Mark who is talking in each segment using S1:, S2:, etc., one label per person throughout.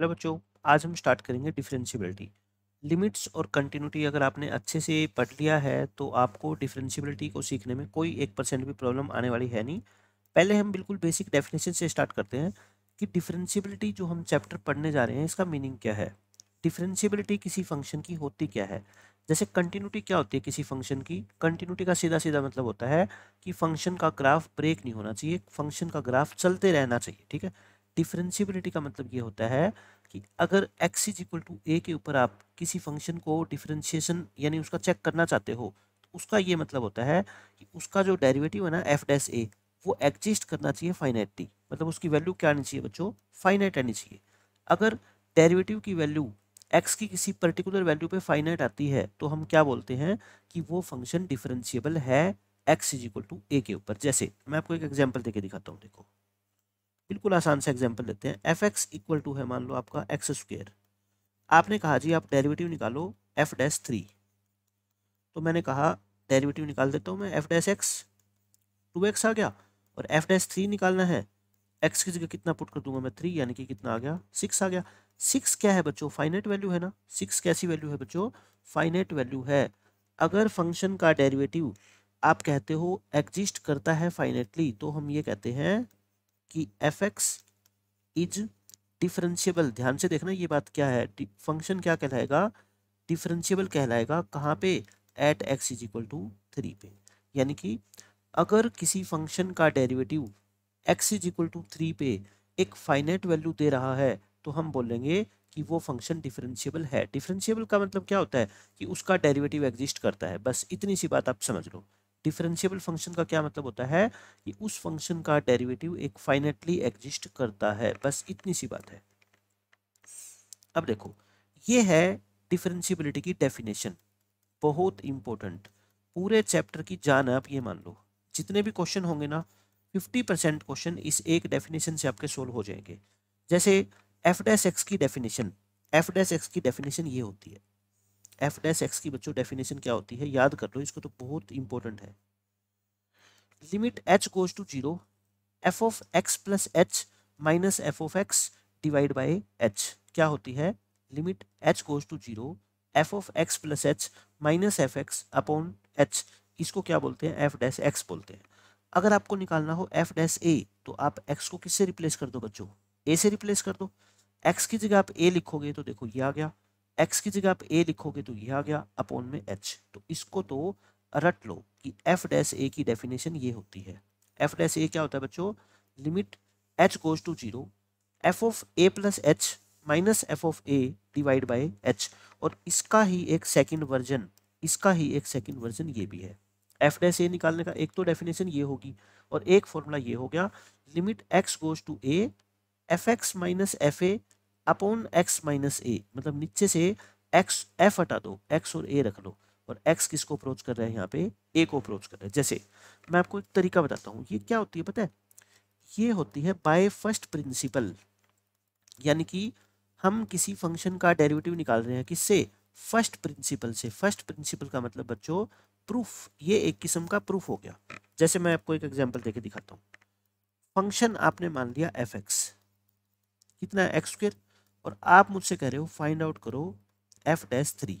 S1: hello बच्चों आज हम स्टार्ट करेंगे डिफरेंशियबिलिटी लिमिट्स और कंटिन्यूटी अगर आपने अच्छे से पढ़ लिया है तो आपको डिफरेंशियबिलिटी को सीखने में कोई एक परसेंट भी प्रॉब्लम आने वाली है नहीं पहले हम बिल्कुल बेसिक डेफिनेशन से स्टार्ट करते हैं कि डिफरेंशियबिलिटी जो हम चैप्टर पढ़ने जा रहे हैं इसका मीनिंग क्या है डिफरेंशियबिलिटी किसी फंक्शन की होती क्या है जैसे कंटिन्यूटी क्या होती है किसी फंक्शन की कंटिन्यूटी का सीधा सीधा मतलब होता है कि फंक्शन का ग्राफ ब्रेक नहीं होना चाहिए फंक्शन का ग्राफ चलते रहना चाहिए ठीक है डिफ्रेंशियबिलिटी का मतलब ये होता है कि अगर x is equal to a के ऊपर आप किसी फंक्शन को डिफ्रेंशिएशन यानी उसका चेक करना चाहते हो तो उसका ये मतलब होता है कि उसका जो डेरिवेटिव है ना एफ डैस ए वो एग्जिस्ट करना चाहिए फाइनाइटली मतलब उसकी वैल्यू क्या आनी चाहिए बच्चों फाइनाइट आनी चाहिए अगर डेरिवेटिव की वैल्यू एक्स की किसी पर्टिकुलर वैल्यू पे फाइनाइट आती है तो हम क्या बोलते हैं कि वो फंक्शन डिफरेंशियबल है x is equal to a के ऊपर जैसे मैं आपको एक एग्जाम्पल देके दिखाता हूँ देखो बिल्कुल आसान से एग्जाम्पल लेते हैं एफ एक्स इक्वल टू है मान लो आपका एक्स स्क्वेयर आपने कहा जी आप डेरिवेटिव निकालो एफ डैश थ्री तो मैंने कहा डेरिवेटिव निकाल देता हूँ मैं f dash x two x आ गया और एफ डैश थ्री निकालना है एक्स की जगह कितना पुट कर दूंगा मैं थ्री यानी कि कितना आ गया सिक्स आ गया सिक्स क्या है बच्चों फाइनेट वैल्यू है ना सिक्स कैसी वैल्यू है बच्चों फाइनेट वैल्यू है अगर फंक्शन का डेरिवेटिव आप कहते हो एग्जिस्ट करता है फाइनेटली तो हम ये कहते हैं कि एफ एक्स इज डिफरेंशियबल ध्यान से देखना ये बात क्या है फंक्शन क्या कहलाएगा डिफरेंशियबल कहलाएगा कहाँ पे at x is equal to three पे यानी कि अगर किसी फंक्शन का derivative x is equal to three पे एक फाइनेट वैल्यू दे रहा है तो हम बोलेंगे कि वो फंक्शन डिफरेंशियबल है डिफरेंशियबल का मतलब क्या होता है कि उसका डेरिवेटिव एग्जिस्ट करता है बस इतनी सी बात आप समझ लो डिफरेंशियबल फंक्शन का क्या मतलब होता है कि उस फंक्शन का डेरिवेटिव एक फाइनेटली एग्जिस्ट करता है बस इतनी सी बात है अब देखो ये है डिफरेंशियबिलिटी की डेफिनेशन बहुत इंपॉर्टेंट पूरे चैप्टर की जान है आप ये मान लो जितने भी क्वेश्चन होंगे ना 50 परसेंट क्वेश्चन इस एक डेफिनेशन से आपके सोल्व हो जाएंगे जैसे एफ डैश एक्स की डेफिनेशन एफ डैश एक्स की डेफिनेशन ये होती है एफ डैश एक्स की बच्चों डेफिनेशन क्या होती है याद कर लो इसको तो बहुत इंपॉर्टेंट है limit H goes to zero f of x plus h minus f of x divide by h क्या होती है limit H goes to zero f of x plus h minus f x upon h इसको क्या बोलते हैं F dash x बोलते हैं अगर आपको निकालना हो एफ डैश ए तो आप एक्स को किससे रिप्लेस कर दो बच्चों ए से रिप्लेस कर दो एक्स की जगह आप ए लिखोगे तो देखो ये आ गया एक्स की जगह आप ए लिखोगे तो यह आ गया अपोन में एच तो इसको तो रट लो कि एफ डैश ए की डेफिनेशन ये होती है एफ डैश ए क्या होता है बच्चों limit H goes to zero f of a plus h minus f of a divide by h और इसका ही एक सेकंड वर्जन इसका ही एक सेकंड वर्जन ये भी है एफ डैश ए निकालने का एक तो डेफिनेशन ये होगी और एक फॉर्मूला ये हो गया limit x goes to a f x minus f a upon x minus a मतलब नीचे से एक्स एफ हटा दो एक्स और ए रख लो और एक्स किसको अप्रोच कर रहा है यहाँ पे ए को अप्रोच कर रहा है जैसे मैं आपको एक तरीका बताता हूँ ये क्या होती है पता है ये होती है बाय फर्स्ट प्रिंसिपल यानी कि हम किसी फंक्शन का डेरिवेटिव निकाल रहे हैं किससे फर्स्ट प्रिंसिपल से फर्स्ट प्रिंसिपल का मतलब बच्चों प्रूफ ये एक किस्म का प्रूफ हो गया जैसे मैं आपको एक एग्जाम्पल देके दिखाता हूँ फंक्शन आपने मान लिया एफ एक्स कितना एक्स स्क्र और आप मुझसे कह रहे हो फाइंड आउट करो एफ डैश थ्री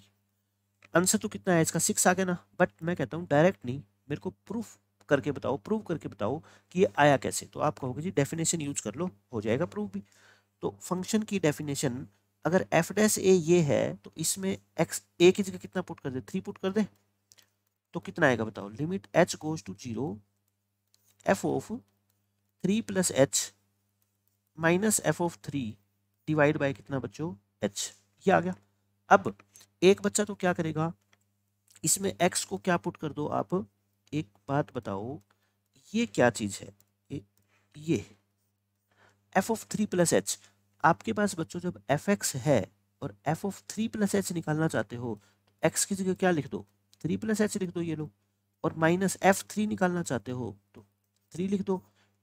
S1: आंसर तो कितना है इसका सिक्स आ गया ना बट मैं कहता हूँ डायरेक्ट नहीं मेरे को प्रूफ करके बताओ प्रूव करके बताओ कि ये आया कैसे तो आप कहोगे जी डेफिनेशन यूज कर लो हो जाएगा प्रूफ भी तो फंक्शन की डेफिनेशन अगर एफ डैश ए ये है तो इसमें एक्स ए की जगह कितना पुट कर दे थ्री पुट कर दे तो कितना आएगा बताओ limit H goes to zero f of three plus h minus f of three divide by कितना बच्चों एच ये आ गया अब एक बच्चा तो क्या करेगा इसमें एक्स को क्या पुट कर दो आप एक बात बताओ ये क्या चीज़ है ये, f of three plus h आपके पास बच्चों जब एफ एक्स है और f of three plus h निकालना चाहते हो तो एक्स की जगह क्या लिख दो थ्री प्लस एच लिख दो ये लो और माइनस एफ थ्री निकालना चाहते हो तो थ्री लिख दो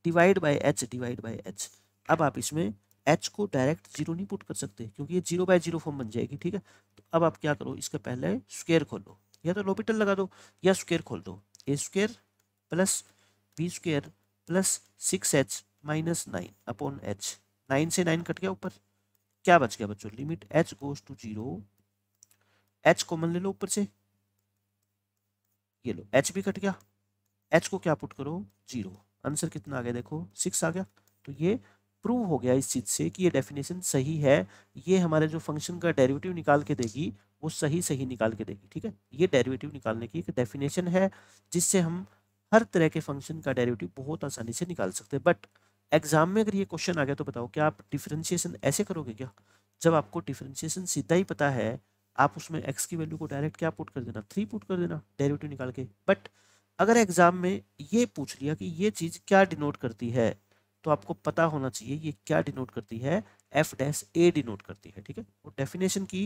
S1: divide by h divide by h अब आप इसमें एच को डायरेक्ट जीरो नहीं पुट कर सकते क्योंकि ये जीरो बाय जीरो फॉर्म बन जाएगी ठीक है तो अब आप क्या करो इसका पहले स्क्वेयर खोलो या तो लोपिटल लगा दो या स्क्वेयर खोल दो A square plus B square plus six H minus nine upon H nine से नाइन कट गया ऊपर क्या बच गया बच्चों limit H goes to zero H common ले लो ऊपर से ये लो एच भी कट गया एच को क्या पुट करो जीरो आंसर कितना आ गया देखो सिक्स आ गया तो ये प्रूव हो गया इस चीज़ से कि ये डेफिनेशन सही है ये हमारे जो फंक्शन का डेरिवेटिव निकाल के देगी वो सही सही निकाल के देगी ठीक है ये डेरिवेटिव निकालने की एक डेफिनेशन है जिससे हम हर तरह के फंक्शन का डेरिवेटिव बहुत आसानी से निकाल सकते हैं बट एग्जाम में अगर ये क्वेश्चन आ गया तो बताओ क्या आप डिफ्रेंशिएशन ऐसे करोगे क्या जब आपको डिफ्रेंशिएशन सीधा ही पता है आप उसमें एक्स की वैल्यू को डायरेक्ट क्या पुट कर देना थ्री पुट कर देना डेरिवेटिव निकाल के बट अगर एग्जाम में ये पूछ लिया कि ये चीज़ क्या डिनोट करती है तो आपको पता होना चाहिए ये क्या डिनोट करती है एफ डैश ए डिनोट करती है ठीक है और डेफिनेशन की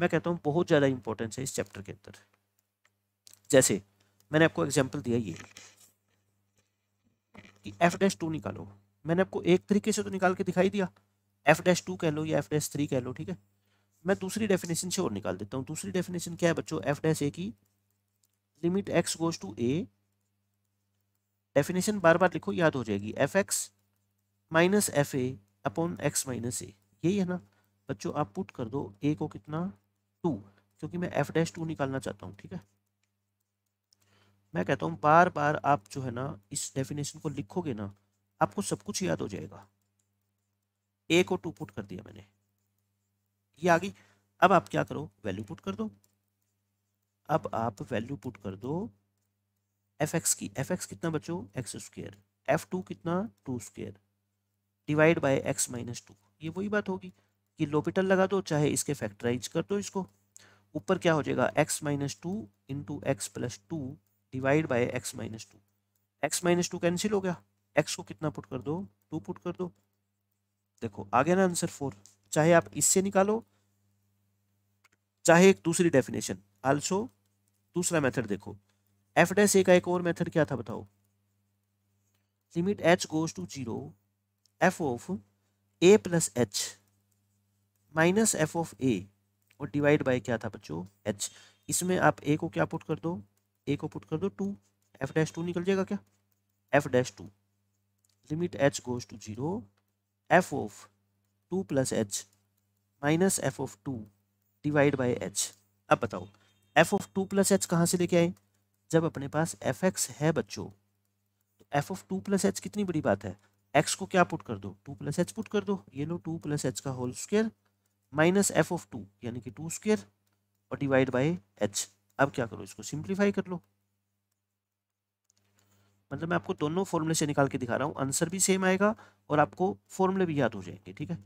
S1: मैं कहता हूँ बहुत ज़्यादा इंपॉर्टेंस है इस चैप्टर के अंदर जैसे मैंने आपको एग्जाम्पल दिया ये कि एफ डैश टू निकालो मैंने आपको एक तरीके से तो निकाल के दिखाई दिया एफ डैश टू कह लो या एफ डैश थ्री कह लो ठीक है मैं दूसरी डेफिनेशन से और निकाल देता हूँ दूसरी डेफिनेशन क्या है बच्चों एफ डैश ए की limit x goes to a definition बार बार लिखो याद हो जाएगी f x minus f a upon x minus a यही है ना बच्चों आप पुट कर दो ए को कितना टू क्योंकि मैं एफ डैश टू निकालना चाहता हूँ ठीक है मैं कहता हूँ बार बार आप जो है ना इस डेफिनेशन को लिखोगे ना आपको सब कुछ याद हो जाएगा ए को टू पुट कर दिया मैंने ये आ गई अब आप क्या करो वैल्यू पुट कर दो अब आप वैल्यू पुट कर दो एफ एक्स की एफ एक्स कितना बच्चों एक्स स्क्र एफ टू कितना two square divide by x minus two ये वही बात होगी कि लोपिटल लगा दो चाहे इसके फैक्टराइज कर दो इसको ऊपर क्या हो जाएगा x minus two into x plus two divide by x minus two x minus two cancel हो गया एक्स को कितना पुट कर दो टू पुट कर दो देखो आ गया ना आंसर फोर चाहे आप इससे निकालो चाहे एक दूसरी डेफिनेशन आल्सो दूसरा मेथड देखो एफ डैश ए का एक और मेथड क्या था बताओ limit H goes to zero f of a plus h minus f of a और डिवाइड बाय क्या था बच्चों एच इसमें आप ए को क्या पुट कर दो ए को पुट कर दो टू एफ डैश टू निकल जाएगा क्या f dash two limit H goes to zero f of two plus h minus f of two divide by h अब बताओ f of two plus h कहाँ से लेके आए जब अपने पास एफ एक्स है बच्चों तो f of two plus h कितनी बड़ी बात है एक्स को क्या पुट कर दो टू प्लस एच पुट कर दो ये लो टू प्लस एच का whole square minus f of two यानी कि टू स्क्र और डिवाइड बाई एच अब क्या करो इसको सिंप्लीफाई कर लो मतलब मैं आपको दोनों फॉर्मूले से निकाल के दिखा रहा हूँ आंसर भी सेम आएगा और आपको फॉर्मूले भी याद हो जाएंगे ठीक है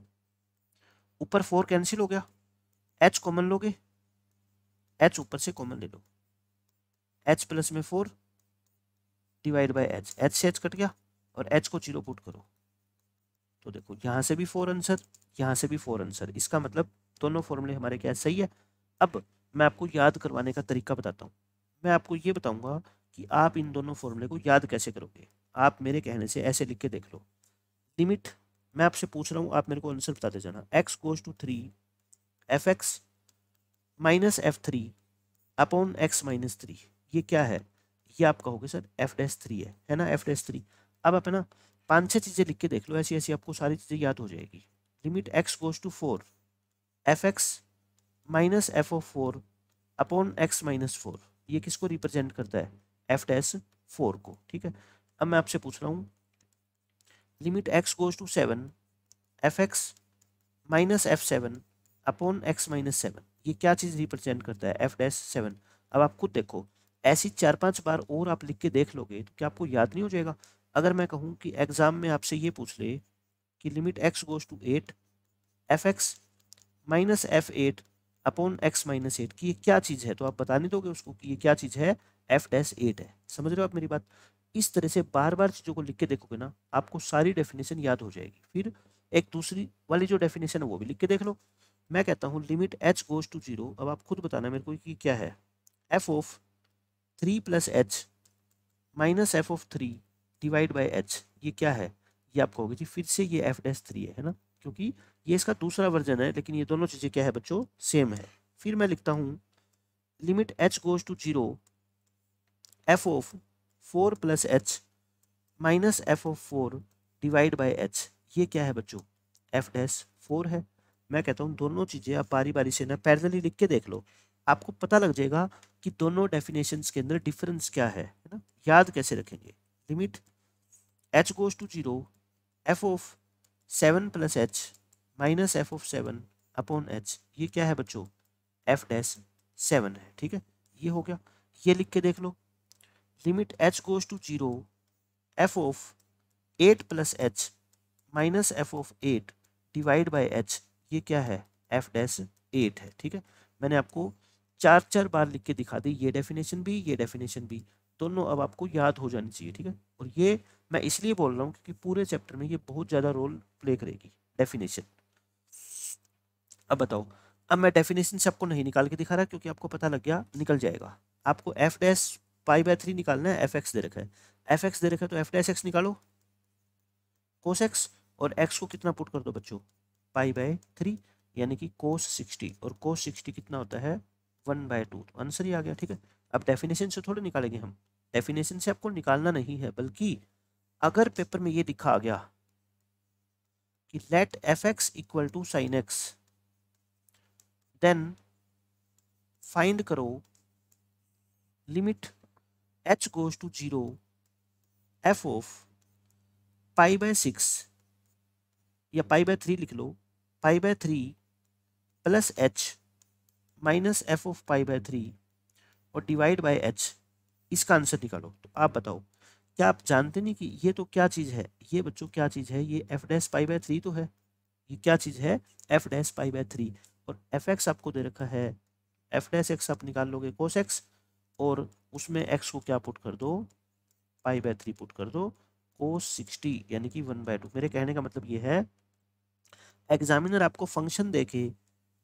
S1: ऊपर फोर कैंसिल हो गया एच कॉमन लोगे एच ऊपर से कॉमन ले लो एच प्लस में four divide by h h से एच कट गया और एच को जीरो पुट करो तो देखो यहाँ से भी फोर आंसर यहाँ से भी फोर आंसर इसका मतलब दोनों फॉर्मूले हमारे क्या सही है अब मैं आपको याद करवाने का तरीका बताता हूँ मैं आपको ये बताऊँगा कि आप इन दोनों फॉर्मूले को याद कैसे करोगे आप मेरे कहने से ऐसे लिख के देख लो लिमिट मैं आपसे पूछ रहा हूँ आप मेरे को आंसर बताते जाना x goes to three f x minus f three upon x minus three ये क्या है ये आप कहोगे सर एफ डैश थ्री है है ना एफ डैश थ्री अब आप है ना पाँच छः चीज़ें लिख के देख लो ऐसी ऐसी आपको सारी चीज़ें याद हो जाएगी limit x goes to four f x minus f of four upon x minus four ये किसको रिप्रेजेंट करता है एफ डैस फोर को ठीक है अब मैं आपसे पूछ रहा हूँ limit x goes to seven f x minus f seven upon x minus seven ये क्या चीज़ रिप्रेजेंट करता है एफ डैस सेवन अब आप खुद देखो ऐसी चार पांच बार और आप लिख के देख लोगे तो क्या आपको याद नहीं हो जाएगा अगर मैं कहूँ कि एग्ज़ाम में आपसे ये पूछ ले कि limit x goes to eight f x minus f eight upon x minus eight कि ये क्या चीज़ है तो आप बता नहीं दोगे उसको कि ये क्या चीज़ है एफ डैस एट है समझ रहे हो आप मेरी बात इस तरह से बार बार चीज़ों को लिख के देखोगे ना आपको सारी डेफिनेशन याद हो जाएगी फिर एक दूसरी वाली जो डेफिनेशन है वो भी लिख के देख लो मैं कहता हूँ limit H goes to zero अब आप खुद बताना मेरे को कि क्या है f of three plus h minus f of three divide by h ये क्या है ये आप कहोगे जी फिर से ये एफ डैश थ्री है ना क्योंकि ये इसका दूसरा वर्जन है लेकिन ये दोनों चीज़ें क्या है बच्चों सेम है फिर मैं लिखता हूँ limit H goes to zero f of four plus h minus f of four divide by h ये क्या है बच्चों एफ डैश फोर है मैं कहता हूँ दोनों चीज़ें आप बारी बारी से ना पैरेलली लिख के देख लो आपको पता लग जाएगा कि दोनों डेफिनेशन के अंदर डिफरेंस क्या है ना याद कैसे रखेंगे limit H goes to zero f of 7 plus h minus f of seven upon h ये क्या है बच्चों एफ डैश सेवन है ठीक है ये हो गया ये लिख के देख लो limit H goes to zero f of eight plus h minus f of eight divide by h ये क्या है एफ डैश एट है ठीक है मैंने आपको चार चार बार लिख के दिखा दी ये डेफिनेशन भी ये डेफिनेशन भी दोनों अब आपको याद हो जानी चाहिए ठीक है और ये मैं इसलिए बोल रहा हूँ क्योंकि पूरे चैप्टर में ये बहुत ज़्यादा रोल प्ले करेगी डेफिनेशन अब बताओ अब मैं डेफिनेशन सबको नहीं निकाल के दिखा रहा क्योंकि आपको पता लग गया निकल जाएगा आपको f dash pi by three निकालना है एफ एक्स दे रखा है एफ एक्स दे रखा है तो एफ डैश एक्स निकालो कोस एक्स और एक्स को कितना पुट कर दो बच्चों पाई बाय थ्री यानी कि कोस सिक्सटी और कोस सिक्सटी कितना होता है वन बाय टू आंसर ही आ गया ठीक है अब डेफिनेशन से थोड़े निकालेंगे हम डेफिनेशन से आपको निकालना नहीं है बल्कि अगर पेपर में ये दिखा गया कि let f x equal to sine x then find करो limit H goes to zero f of pi by six या पाई बाय थ्री लिख लो pi by three plus h minus f of pi by three और divide by h इसका answer निकालो तो आप बताओ क्या आप जानते नहीं कि ये तो क्या चीज़ है ये बच्चों क्या चीज़ है ये f dash pi by three तो है ये क्या चीज़ है f dash pi by three और एफ एक्स आपको दे रखा है एफ डैश एक्स आप निकाल लोगे कोस एक्स और उसमें एक्स को क्या पुट कर दो पाई बाय थ्री पुट कर दो कोस सिक्सटी यानी कि वन बाय टू मेरे कहने का मतलब ये है एग्जामिनर आपको फंक्शन देके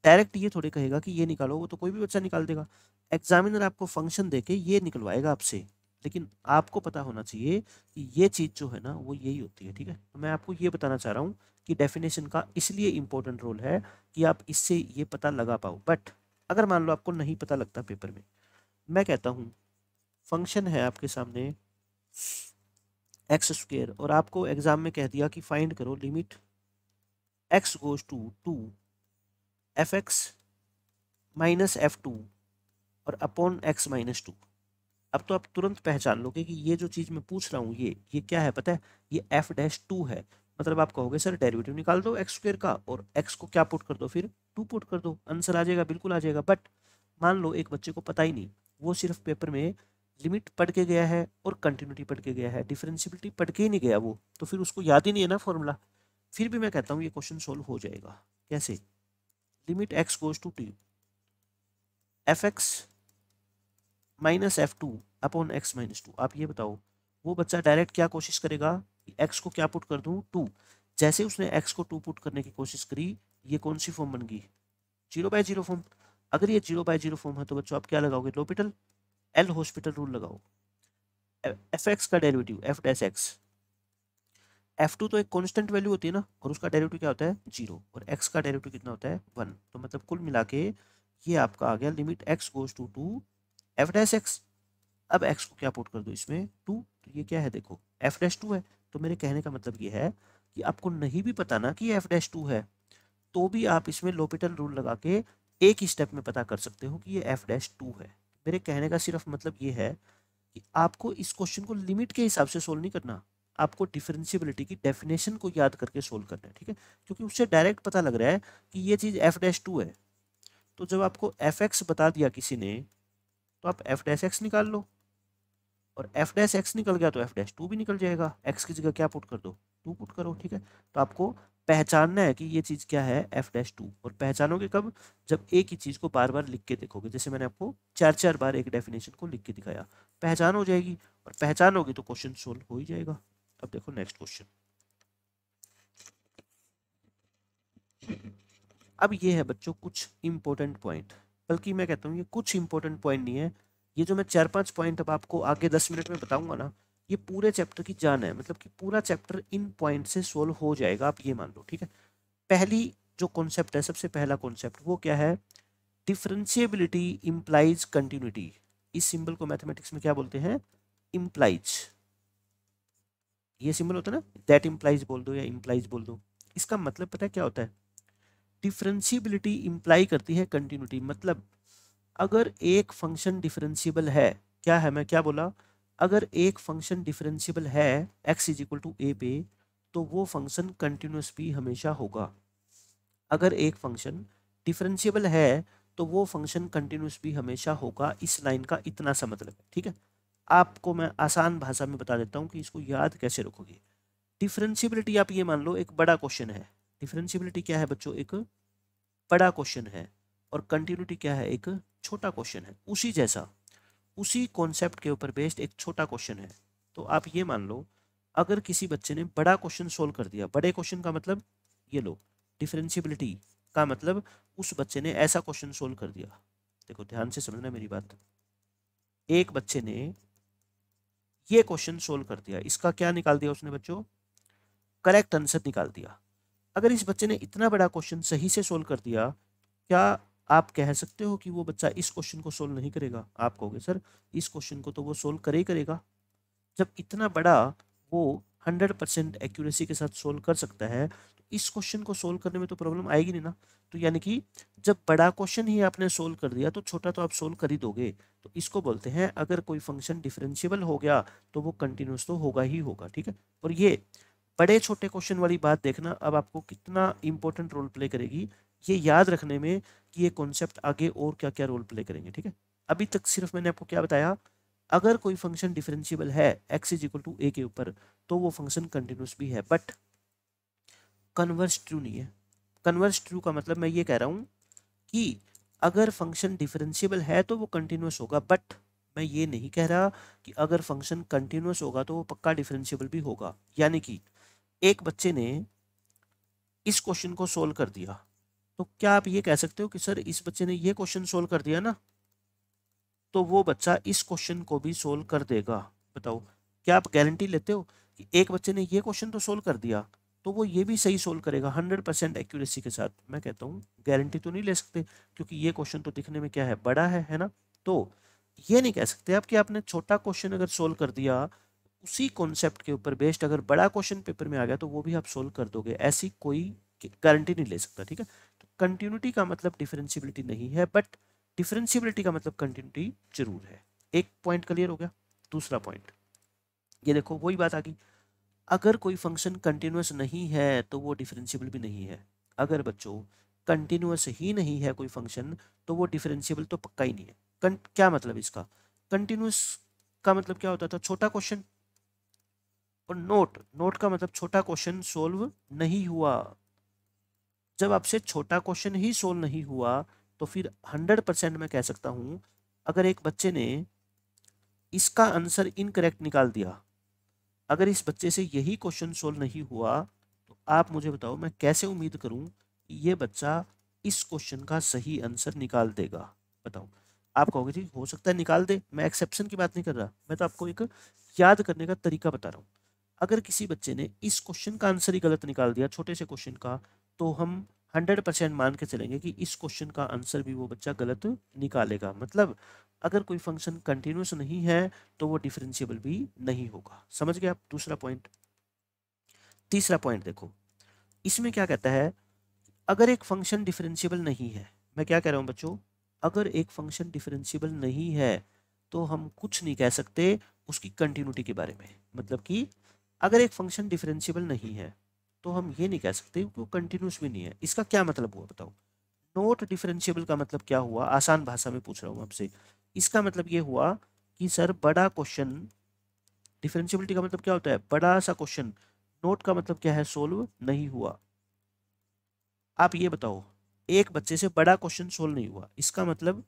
S1: डायरेक्ट ये थोड़ी कहेगा कि ये निकालो वो तो कोई भी बच्चा निकाल देगा एग्जामिनर आपको फंक्शन देके ये निकलवाएगा आपसे लेकिन आपको पता होना चाहिए कि ये चीज़ जो है ना वो यही होती है ठीक है तो मैं आपको ये बताना चाह रहा हूँ कि डेफिनेशन का इसलिए इम्पोर्टेंट रोल है कि आप इससे ये पता लगा पाओ बट अगर मान लो आपको नहीं पता लगता पेपर में मैं कहता हूँ फंक्शन है आपके सामने एक्स स्क्वेयर और आपको एग्ज़ाम में कह दिया कि फाइंड करो limit x goes to two f x minus f two और अपॉन एक्स माइनस टू अब तो आप तुरंत पहचान लोगे कि ये जो चीज़ मैं पूछ रहा हूँ ये ये क्या है पता है ये एफ डैश टू है मतलब आप कहोगे सर डेरिवेटिव निकाल दो एक्स स्क्र का और एक्स को क्या पुट कर दो फिर टू पुट कर दो आंसर आ जाएगा बिल्कुल आ जाएगा बट मान लो एक बच्चे को पता ही नहीं वो सिर्फ पेपर में लिमिट पढ़ के गया है और कंटिन्यूटी पढ़ के गया है डिफ्रेंसिबिलिटी पढ़ के ही नहीं गया वो तो फिर उसको याद ही नहीं है ना फॉर्मूला फिर भी मैं कहता हूँ ये क्वेश्चन सोल्व हो जाएगा कैसे limit x goes to t fx minus f two upon x minus two आप ये बताओ वो बच्चा डायरेक्ट क्या कोशिश करेगा कि एक्स को क्या पुट कर दूँ टू जैसे उसने एक्स को टू पुट करने की कोशिश करी ये कौन सी फॉर्म बन गई जीरो बाय जीरो फॉर्म अगर ये जीरो बाय जीरो फॉर्म है तो बच्चों आप क्या लगाओगे लोपिटल एल हॉस्पिटल रूल लगाओ एफ एक्स का derivative f dash x f two तो एक कॉन्स्टेंट वैल्यू होती है ना और उसका डायरेक्टिव क्या होता है जीरो और एक्स का डायरेक्टिव कितना होता है वन तो मतलब कुल मिला के ये आपका आ गया limit x goes to two f dash x अब एक्स को क्या पुट कर दो इसमें टू तो ये क्या है देखो एफ डैश टू है तो मेरे कहने का मतलब ये है कि आपको नहीं भी पता ना कि एफ डैश टू है तो भी आप इसमें लोपिटल रूल लगा के एक ही स्टेप में पता कर सकते हो कि ये एफ डैश टू है मेरे कहने का सिर्फ मतलब ये है कि आपको इस क्वेश्चन को लिमिट के हिसाब से सोल्व नहीं करना आपको डिफरेंशियबिलिटी की डेफिनेशन को याद करके सोल्व करना है ठीक है क्योंकि उससे डायरेक्ट पता लग रहा है कि ये चीज़ एफ डैश टू है तो जब आपको एफ एक्स बता दिया किसी ने तो आप एफ डैश एक्स निकाल लो और एफ डैश एक्स निकल गया तो एफ डैश टू भी निकल जाएगा एक्स की जगह क्या पुट कर दो टू पुट करो ठीक है तो आपको पहचानना है कि ये चीज़ क्या है एफ डैश टू और पहचानोगे कब जब एक ही चीज़ को बार बार लिख के देखोगे जैसे मैंने आपको चार चार बार एक डेफिनेशन को लिख के दिखाया पहचान हो जाएगी और पहचान होगी तो क्वेश्चन सोल्व हो ही जाएगा अब देखो नेक्स्ट क्वेश्चन अब ये है बच्चों कुछ इंपॉर्टेंट पॉइंट बल्कि मैं कहता हूँ ये कुछ इंपॉर्टेंट पॉइंट नहीं है ये जो मैं चार पांच पॉइंट अब आपको आगे दस मिनट में बताऊंगा ना ये पूरे चैप्टर की जान है मतलब कि पूरा चैप्टर इन पॉइंट से सोल्व हो जाएगा आप ये मान लो ठीक है पहली जो कॉन्सेप्ट है सबसे पहला कॉन्सेप्ट वो क्या है डिफ्रेंशिएबिलिटी इम्प्लाइज कंटिन्यूटी इस सिंबल को मैथमेटिक्स में क्या बोलते हैं इम्प्लाइज ये सिंबल होता है ना दैट इम्प्लाइज बोल दो या इम्प्लाइज बोल दो इसका मतलब पता है क्या होता है डिफ्रेंसीबिलिटी इम्प्लाई करती है कंटिन्यूटी मतलब अगर एक फंक्शन डिफरेंशियबल है क्या है मैं क्या बोला अगर एक फंक्शन डिफरेंशियबल है x is equal to a पे तो वो फंक्शन कंटिन्यूस भी हमेशा होगा अगर एक फंक्शन डिफरेंशियबल है तो वो फंक्शन कंटिन्यूस भी हमेशा होगा इस लाइन का इतना सा मतलब है ठीक है आपको मैं आसान भाषा में बता देता हूँ कि इसको याद कैसे रखोगे डिफ्रेंसीबिलिटी आप ये मान लो एक बड़ा क्वेश्चन है डिफ्रेंसीबिलिटी क्या है बच्चों एक बड़ा क्वेश्चन है और कंटिन्यूटी क्या है एक छोटा क्वेश्चन है उसी जैसा उसी कॉन्सेप्ट के ऊपर बेस्ड एक छोटा क्वेश्चन है तो आप ये मान लो अगर किसी बच्चे ने बड़ा क्वेश्चन सोल्व कर दिया बड़े क्वेश्चन का मतलब ये लो डिफ्रेंसीबिलिटी का मतलब उस बच्चे ने ऐसा क्वेश्चन सोल्व कर दिया देखो ध्यान से समझना मेरी बात एक बच्चे ने ये क्वेश्चन सोल्व कर दिया इसका क्या निकाल दिया उसने बच्चों करेक्ट आंसर निकाल दिया अगर इस बच्चे ने इतना बड़ा क्वेश्चन सही से सोल्व कर दिया क्या आप कह सकते हो कि वो बच्चा इस क्वेश्चन को सोल्व नहीं करेगा आप कहोगे सर इस क्वेश्चन को तो वो सोल्व करे ही करेगा जब इतना बड़ा वो हंड्रेड परसेंट एक्यूरेसी के साथ सोल्व कर सकता है इस क्वेश्चन को सोल्व करने में तो प्रॉब्लम आएगी नहीं ना तो यानी कि जब बड़ा क्वेश्चन ही आपने सोल्व कर दिया तो छोटा तो आप सोल्व कर ही दोगे तो इसको बोलते हैं अगर कोई फंक्शन डिफरेंशियबल हो गया तो वो कंटिन्यूस तो होगा ही होगा ठीक है और ये बड़े छोटे क्वेश्चन वाली बात देखना अब आपको कितना इंपॉर्टेंट रोल प्ले करेगी ये याद रखने में कि ये कॉन्सेप्ट आगे और क्या क्या रोल प्ले करेंगे ठीक है अभी तक सिर्फ मैंने आपको क्या बताया अगर कोई फंक्शन डिफरेंशियबल है x is equal to a के ऊपर तो वो फंक्शन कंटिन्यूस भी है बट कन्वर्स ट्रू नहीं है कन्वर्स ट्रू का मतलब मैं ये कह रहा हूँ कि अगर फंक्शन डिफरेंशियबल है तो वो कंटिन्यूस होगा बट मैं ये नहीं कह रहा कि अगर फंक्शन कंटिन्यूस होगा तो वो पक्का डिफरेंशियबल भी होगा यानी कि एक बच्चे ने इस क्वेश्चन को सोल्व कर दिया तो क्या आप ये कह सकते हो कि सर इस बच्चे ने ये क्वेश्चन सोल्व कर दिया ना तो वो बच्चा इस क्वेश्चन को भी सोल्व कर देगा बताओ क्या आप गारंटी लेते हो कि एक बच्चे ने ये क्वेश्चन तो सोल्व कर दिया तो वो ये भी सही सोल्व करेगा हंड्रेड परसेंट एक्यूरेसी के साथ मैं कहता हूँ गारंटी तो नहीं ले सकते क्योंकि ये क्वेश्चन तो दिखने में क्या है बड़ा है है ना तो ये नहीं कह सकते आप कि आपने छोटा क्वेश्चन अगर सोल्व कर दिया उसी कॉन्सेप्ट के ऊपर बेस्ड अगर बड़ा क्वेश्चन पेपर में आ गया तो वो भी आप सोल्व कर दोगे ऐसी कोई गारंटी नहीं ले सकता ठीक है तो कंटिन्यूटी का मतलब डिफरेंशिबिलिटी नहीं है बट डिफरेंशिबिलिटी का मतलब कंटिन्यूटी जरूर है एक पॉइंट क्लियर हो गया दूसरा पॉइंट ये देखो वही बात आ गई अगर कोई फंक्शन कंटिन्यूस नहीं है तो वो डिफरेंशियबल भी नहीं है अगर बच्चों कंटिन्यूस ही नहीं है कोई फंक्शन तो वो डिफरेंशियबल तो पक्का ही नहीं है कं, क्या मतलब इसका कंटिन्यूस का मतलब क्या होता था छोटा क्वेश्चन और नोट नोट का मतलब छोटा क्वेश्चन सोल्व नहीं हुआ जब आपसे छोटा क्वेश्चन ही सोल्व नहीं हुआ तो फिर हंड्रेड परसेंट मैं कह सकता हूँ अगर एक बच्चे ने इसका आंसर इनकरेक्ट निकाल दिया अगर इस बच्चे से यही क्वेश्चन सोल्व नहीं हुआ तो आप मुझे बताओ मैं कैसे उम्मीद करूं कि ये बच्चा इस क्वेश्चन का सही आंसर निकाल देगा बताओ आप कहोगे जी हो सकता है निकाल दे मैं एक्सेप्शन की बात नहीं कर रहा मैं तो आपको एक याद करने का तरीका बता रहा हूँ अगर किसी बच्चे ने इस क्वेश्चन का आंसर ही गलत निकाल दिया छोटे से क्वेश्चन का तो हम हंड्रेड परसेंट मान के चलेंगे कि इस क्वेश्चन का आंसर भी वो बच्चा गलत निकालेगा मतलब अगर कोई फंक्शन कंटिन्यूस नहीं है तो वो डिफरेंशियबल भी नहीं होगा समझ गए आप दूसरा पॉइंट तीसरा पॉइंट देखो इसमें क्या कहता है अगर एक फंक्शन डिफरेंशियबल नहीं है मैं क्या कह रहा हूँ बच्चों अगर एक फंक्शन डिफरेंशियबल नहीं है तो हम कुछ नहीं कह सकते उसकी कंटिन्यूटी के बारे में मतलब कि अगर एक फंक्शन डिफरेंशियबल नहीं है तो हम ये नहीं कह सकते क्योंकि वो कंटिन्यूस भी नहीं है इसका क्या मतलब हुआ बताओ नॉट डिफरेंशियबल का मतलब क्या हुआ आसान भाषा में पूछ रहा हूँ आपसे इसका मतलब ये हुआ कि सर बड़ा क्वेश्चन डिफरेंशियबिलिटी का मतलब क्या होता है बड़ा सा क्वेश्चन नोट का मतलब क्या है सोल्व नहीं हुआ आप ये बताओ एक बच्चे से बड़ा क्वेश्चन सोल्व नहीं हुआ इसका मतलब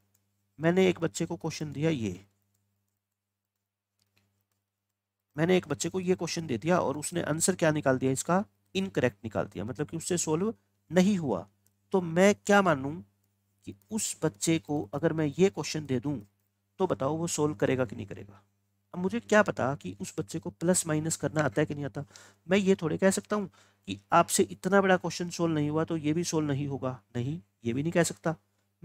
S1: मैंने एक बच्चे को क्वेश्चन दिया ये मैंने एक बच्चे को ये क्वेश्चन दे दिया और उसने आंसर क्या निकाल दिया इसका इनकरेक्ट निकाल दिया मतलब कि उससे सोल्व नहीं हुआ तो मैं क्या मानूँ कि उस बच्चे को अगर मैं ये क्वेश्चन दे दूँ तो बताओ वो सोल्व करेगा कि नहीं करेगा अब मुझे क्या पता कि उस बच्चे को प्लस माइनस करना आता है कि नहीं आता मैं ये थोड़े कह सकता हूँ कि आपसे इतना बड़ा क्वेश्चन सोल्व नहीं हुआ तो ये भी सोल्व नहीं होगा नहीं ये भी नहीं कह सकता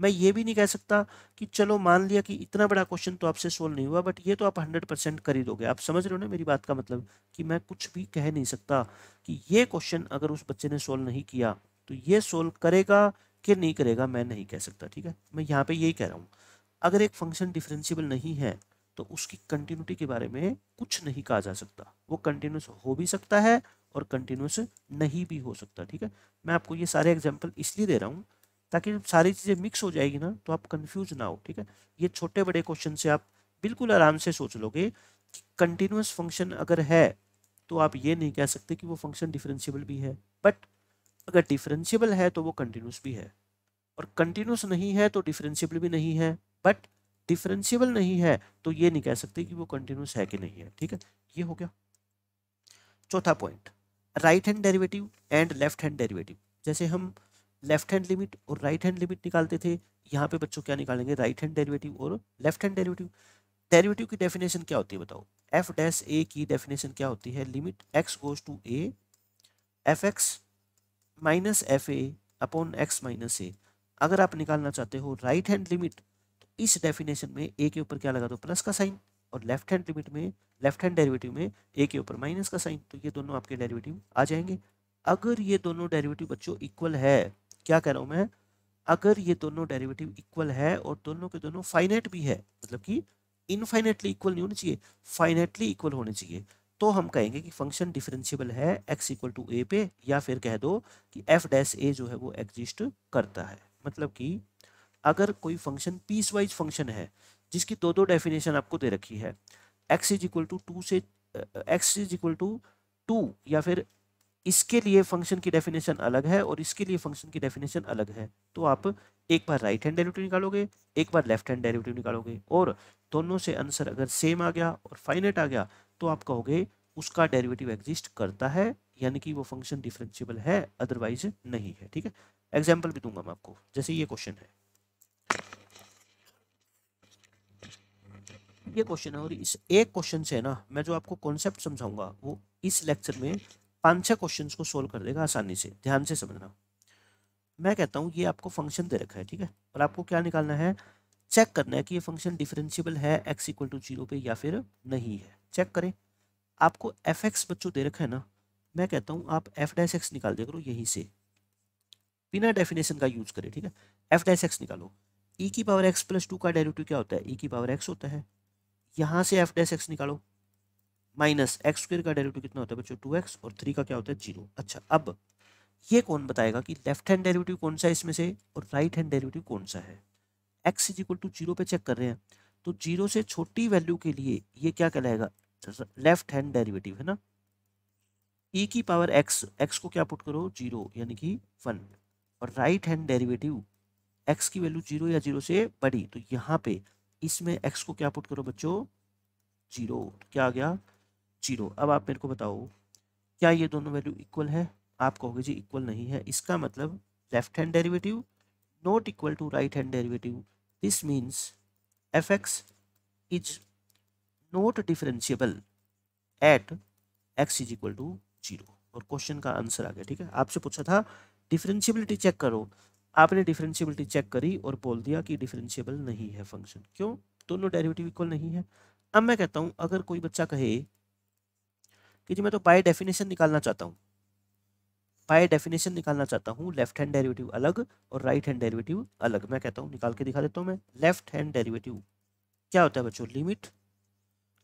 S1: मैं ये भी नहीं कह सकता कि चलो मान लिया कि इतना बड़ा क्वेश्चन तो आपसे सोल्व नहीं हुआ बट ये तो आप हंड्रेड परसेंट कर ही दोगे आप समझ रहे हो ना मेरी बात का मतलब कि मैं कुछ भी कह नहीं सकता कि ये क्वेश्चन अगर उस बच्चे ने सोल्व नहीं किया तो ये सोल्व करेगा कि नहीं करेगा मैं नहीं कह सकता ठीक है मैं यहाँ पर यही कह रहा हूँ अगर एक फंक्शन डिफ्रेंसीबल नहीं है तो उसकी कंटिन्यूटी के बारे में कुछ नहीं कहा जा सकता वो कंटिन्यूस हो भी सकता है और कंटिन्यूस नहीं भी हो सकता ठीक है मैं आपको ये सारे एग्जाम्पल इसलिए दे रहा हूँ ताकि जब सारी चीज़ें मिक्स हो जाएगी ना तो आप कंफ्यूज ना हो ठीक है ये छोटे बड़े क्वेश्चन से आप बिल्कुल आराम से सोच लोगे कि कंटिन्यूस फंक्शन अगर है तो आप ये नहीं कह सकते कि वो फंक्शन डिफरेंशियबल भी है बट अगर डिफरेंशियबल है तो वो कंटिन्यूस भी है और कंटिन्यूस नहीं है तो डिफरेंशियबल भी नहीं है बट डिफरेंशियबल नहीं है तो ये नहीं कह सकते कि वो कंटिन्यूस है कि नहीं है ठीक है ये हो गया चौथा point right hand derivative and left hand derivative जैसे हम लेफ्ट हैंड लिमिट और राइट हैंड लिमिट निकालते थे यहाँ पे बच्चों क्या निकालेंगे राइट हैंड डेरिवेटिव और लेफ्ट हैंड डेरिवेटिव डेरिवेटिव की डेफिनेशन क्या होती है बताओ एफ डैश ए की डेफिनेशन क्या होती है limit x goes to a f x minus f a upon x minus a अगर आप निकालना चाहते हो राइट हैंड लिमिट तो इस डेफिनेशन में ए के ऊपर क्या लगा दो प्लस का साइन और लेफ्ट हैंड लिमिट में लेफ्ट हैंड डेरिवेटिव में ए के ऊपर माइनस का साइन तो ये दोनों आपके डेरिवेटिव आ जाएंगे अगर ये दोनों डेरिवेटिव बच्चों इक्वल है क्या कह रहा हूँ मैं अगर ये दोनों डेरिवेटिव इक्वल है और दोनों के दोनों फाइनेट भी है मतलब कि इनफाइनेटली इक्वल नहीं होने चाहिए फाइनेटली इक्वल होने चाहिए तो हम कहेंगे कि फंक्शन डिफरेंशियबल है एक्स इक्वल टू ए पे या फिर कह दो कि एफ डैश ए जो है वो एग्जिस्ट करता है मतलब कि अगर कोई फंक्शन पीस वाइज फंक्शन है जिसकी दो दो डेफिनेशन आपको दे रखी है x is equal to two से x is equal to two या फिर इसके लिए फंक्शन की डेफिनेशन अलग है और इसके लिए फंक्शन की डेफिनेशन अलग है तो आप एक बार राइट हैंड डेरिवेटिव निकालोगे एक बार लेफ्ट हैंड डेरिवेटिव निकालोगे और दोनों से आंसर अगर सेम आ गया और फाइनेट आ गया तो आप कहोगे उसका डेरिवेटिव एग्जिस्ट करता है यानी कि वो फंक्शन डिफरेंशियबल है अदरवाइज नहीं है ठीक है एग्जाम्पल भी दूंगा मैं आपको जैसे ये क्वेश्चन है ये क्वेश्चन है और इस एक क्वेश्चन से है ना मैं जो आपको कॉन्सेप्ट समझाऊंगा वो इस लेक्चर में पांच छह क्वेश्चन को सोल्व कर देगा आसानी से ध्यान से समझना मैं कहता हूँ ये आपको फंक्शन दे रखा है ठीक है और आपको क्या निकालना है चेक करना है कि ये फंक्शन डिफरेंशियबल है एक्स इक्वल टू जीरो पे या फिर नहीं है चेक करें आपको एफ एक्स बच्चों दे रखा है ना मैं कहता हूँ आप एफ डैश एक्स निकाल दे करो यहीं से बिना डेफिनेशन का यूज करें ठीक है एफ डैश एक्स निकालो ई e की पावर एक्स प्लस टू का डेरिवेटिव क्या होता है ई e की पावर एक्स होता है यहाँ से एफ डैश एक्स निकालो माइनस एक्स स्क्र का डेरिवेटिव कितना होता है बच्चों टू एक्स और थ्री का क्या होता है जीरो अच्छा अब ये कौन बताएगा कि लेफ्ट हैंड डेरिवेटिव कौन सा है इसमें से और राइट हैंड डेरिवेटिव कौन सा है x is equal to zero पे चेक कर रहे हैं तो जीरो से छोटी वैल्यू के लिए ये क्या कहलाएगा लेफ्ट हैंड डेरिवेटिव है ना ई e की पावर एक्स एक्स को क्या पुट करो जीरो यानी कि वन और राइट हैंड डेरिवेटिव एक्स की वैल्यू जीरो या जीरो से बड़ी तो यहाँ पे इसमें एक्स को क्या पुट करो बच्चों जीरो तो क्या आ गया जीरो अब आप मेरे को बताओ क्या ये दोनों वैल्यू इक्वल है आप कहोगे जी इक्वल नहीं है इसका मतलब left hand derivative not equal to right hand derivative this means f x is not differentiable at x is equal to zero और क्वेश्चन का आंसर आ गया ठीक है आपसे पूछा था डिफरेंशियबिलिटी चेक करो आपने डिफरेंशियबिलिटी चेक करी और बोल दिया कि डिफरेंशियबल नहीं है फंक्शन क्यों दोनों डेरिवेटिव इक्वल नहीं है अब मैं कहता हूँ अगर कोई बच्चा कहे कि जी मैं तो बाय डेफिनेशन निकालना चाहता हूँ बाय डेफिनेशन निकालना चाहता हूँ लेफ्ट हैंड डेरिवेटिव अलग और राइट हैंड डेरिवेटिव अलग मैं कहता हूँ निकाल के दिखा देता हूँ मैं लेफ्ट हैंड डेरिवेटिव क्या होता है बच्चों लिमिट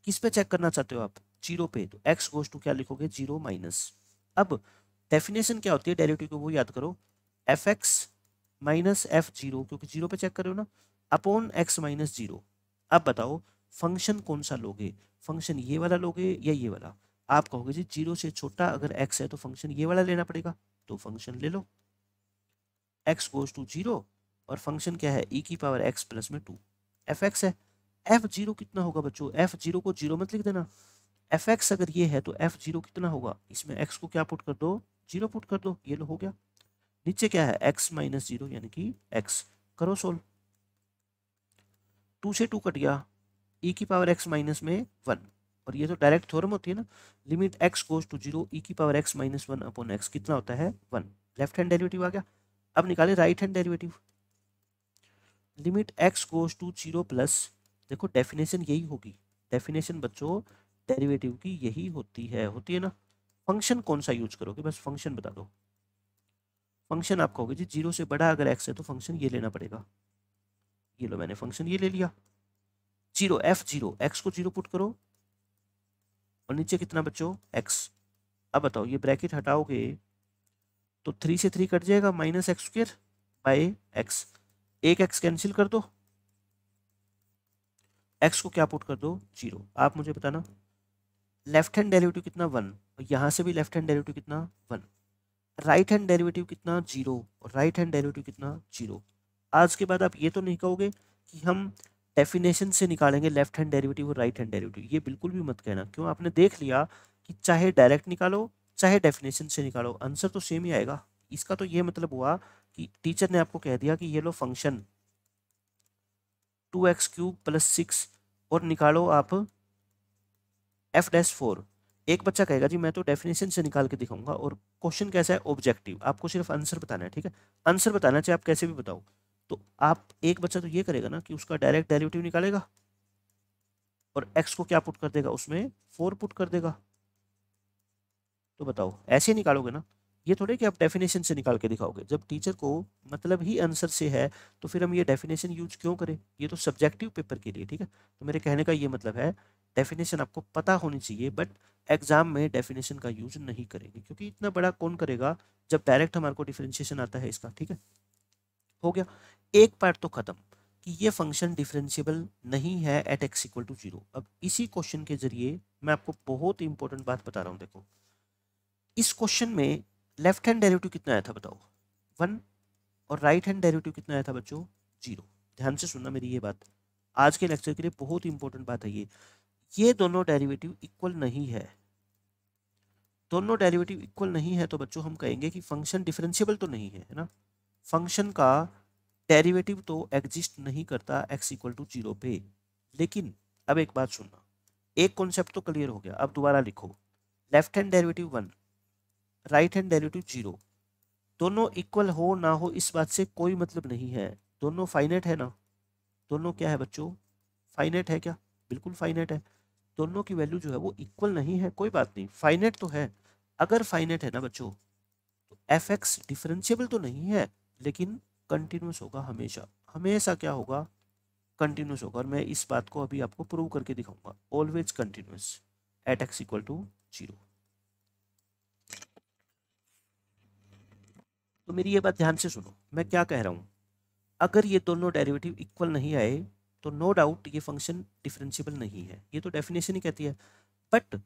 S1: किस पे चेक करना चाहते हो आप जीरो पे तो एक्स गोज टू क्या लिखोगे जीरो माइनस अब डेफिनेशन क्या होती है डेरिवेटिव को वो याद करो f x minus f zero क्योंकि जीरो पे चेक करो ना अपॉन एक्स माइनस जीरो अब बताओ फंक्शन कौन सा लोगे फंक्शन ये वाला लोगे या ये वाला आप कहोगे जी जीरो से छोटा अगर एक्स है तो फंक्शन ये वाला लेना पड़ेगा तो फंक्शन ले लो एक्स गोज टू जीरो और फंक्शन क्या है ई e की पावर एक्स प्लस में टू एफ एक्स है एफ जीरो कितना होगा बच्चों एफ जीरो को जीरो मत लिख देना एफ एक्स अगर ये है तो एफ जीरो कितना होगा इसमें एक्स को क्या पुट कर दो जीरो पुट कर दो ये लो हो गया नीचे क्या है एक्स माइनस जीरो यानी कि एक्स करो सोल्व टू से टू कट गया ई e की पावर एक्स माइनस में वन और ये तो डायरेक्ट थ्योरम होती है ना limit x goes to zero e की power x minus one upon x कितना होता है वन लेफ्ट हैंड डेरिवेटिव आ गया अब निकाले right hand derivative limit x goes to zero plus देखो डेफिनेशन यही होगी डेफिनेशन बच्चों डेरिवेटिव की यही होती है होती है ना फंक्शन कौन सा यूज करोगे बस फंक्शन बता दो फंक्शन आप कहोगे जी जीरो से बड़ा अगर एक्स है तो फंक्शन ये लेना पड़ेगा ये लो मैंने फंक्शन ये ले लिया जीरो एफ जीरो एक्स को जीरो पुट करो और नीचे कितना बच्चों एक्स अब बताओ ये ब्रैकेट हटाओगे तो थ्री से थ्री कट जाएगा minus x square by x एक एक्स कैंसिल कर दो एक्स को क्या पुट कर दो जीरो आप मुझे बताना लेफ्ट हैंड डेरिवेटिव कितना वन और यहाँ से भी लेफ्ट हैंड डेरिवेटिव कितना वन राइट हैंड डेरिवेटिव कितना जीरो और राइट हैंड डेरिवेटिव कितना जीरो आज के बाद आप ये तो नहीं कहोगे कि हम डेफिनेशन से निकालेंगे लेफ्ट हैंड डेरिवेटिव और राइट हैंड डेरिवेटिव ये बिल्कुल भी मत कहना क्यों आपने देख लिया कि चाहे डायरेक्ट निकालो चाहे डेफिनेशन से निकालो आंसर तो सेम ही आएगा इसका तो ये मतलब हुआ कि टीचर ने आपको कह दिया कि ये लो function two x cube plus six और निकालो आप एफ डैश फोर एक बच्चा कहेगा जी मैं तो डेफिनेशन से निकाल के दिखाऊंगा और क्वेश्चन कैसा है ऑब्जेक्टिव आपको सिर्फ आंसर बताना है ठीक है आंसर बताना चाहे आप कैसे भी बताओ तो आप एक बच्चा तो ये करेगा ना कि उसका डायरेक्ट डेरिवेटिव निकालेगा और एक्स को क्या पुट कर देगा उसमें फोर पुट कर देगा तो बताओ ऐसे निकालोगे ना ये थोड़े कि आप डेफिनेशन से निकाल के दिखाओगे जब टीचर को मतलब ही आंसर से है तो फिर हम ये डेफिनेशन यूज क्यों करें ये तो सब्जेक्टिव पेपर के लिए ठीक है तो मेरे कहने का ये मतलब है डेफिनेशन आपको पता होनी चाहिए बट एग्जाम में डेफिनेशन का यूज नहीं करेंगे क्योंकि इतना बड़ा कौन करेगा जब डायरेक्ट हमारे को डिफ्रेंशिएशन आता है इसका ठीक है हो गया एक पार्ट तो ख़त्म कि ये फंक्शन डिफरेंशियबल नहीं है at x equal to zero अब इसी क्वेश्चन के ज़रिए मैं आपको बहुत इंपॉर्टेंट बात बता रहा हूँ देखो इस क्वेश्चन में लेफ्ट हैंड डेरिवेटिव कितना आया था बताओ वन और राइट हैंड डेरिवेटिव कितना आया था बच्चों जीरो ध्यान से सुनना मेरी ये बात आज के लेक्चर के लिए बहुत इंपॉर्टेंट बात है ये ये दोनों डेरिवेटिव इक्वल नहीं है दोनों डेरिवेटिव इक्वल नहीं है तो बच्चों हम कहेंगे कि फंक्शन डिफरेंशियबल तो नहीं है है ना फंक्शन का डेरिवेटिव तो एग्जिस्ट नहीं करता एक्स इक्वल टू जीरो पे लेकिन अब एक बात सुनना एक कॉन्सेप्ट तो क्लियर हो गया अब दोबारा लिखो left hand derivative one right hand derivative zero दोनों इक्वल हो ना हो इस बात से कोई मतलब नहीं है दोनों फाइनेट है ना दोनों क्या है बच्चों फाइनेट है क्या बिल्कुल फाइनेट है दोनों की वैल्यू जो है वो इक्वल नहीं है कोई बात नहीं फाइनेट तो है अगर फाइनेट है ना बच्चों तो एफ एक्स डिफ्रेंशियबल तो नहीं है लेकिन कंटिन्यूस होगा हमेशा हमेशा क्या होगा कंटिन्यूस होगा और मैं इस बात को अभी आपको प्रूव करके दिखाऊंगा always continuous at x equal to zero तो मेरी ये बात ध्यान से सुनो मैं क्या कह रहा हूँ अगर ये दोनों डेरिवेटिव इक्वल नहीं आए तो नो no डाउट ये फंक्शन डिफरेंशियबल नहीं है ये तो डेफिनेशन ही कहती है बट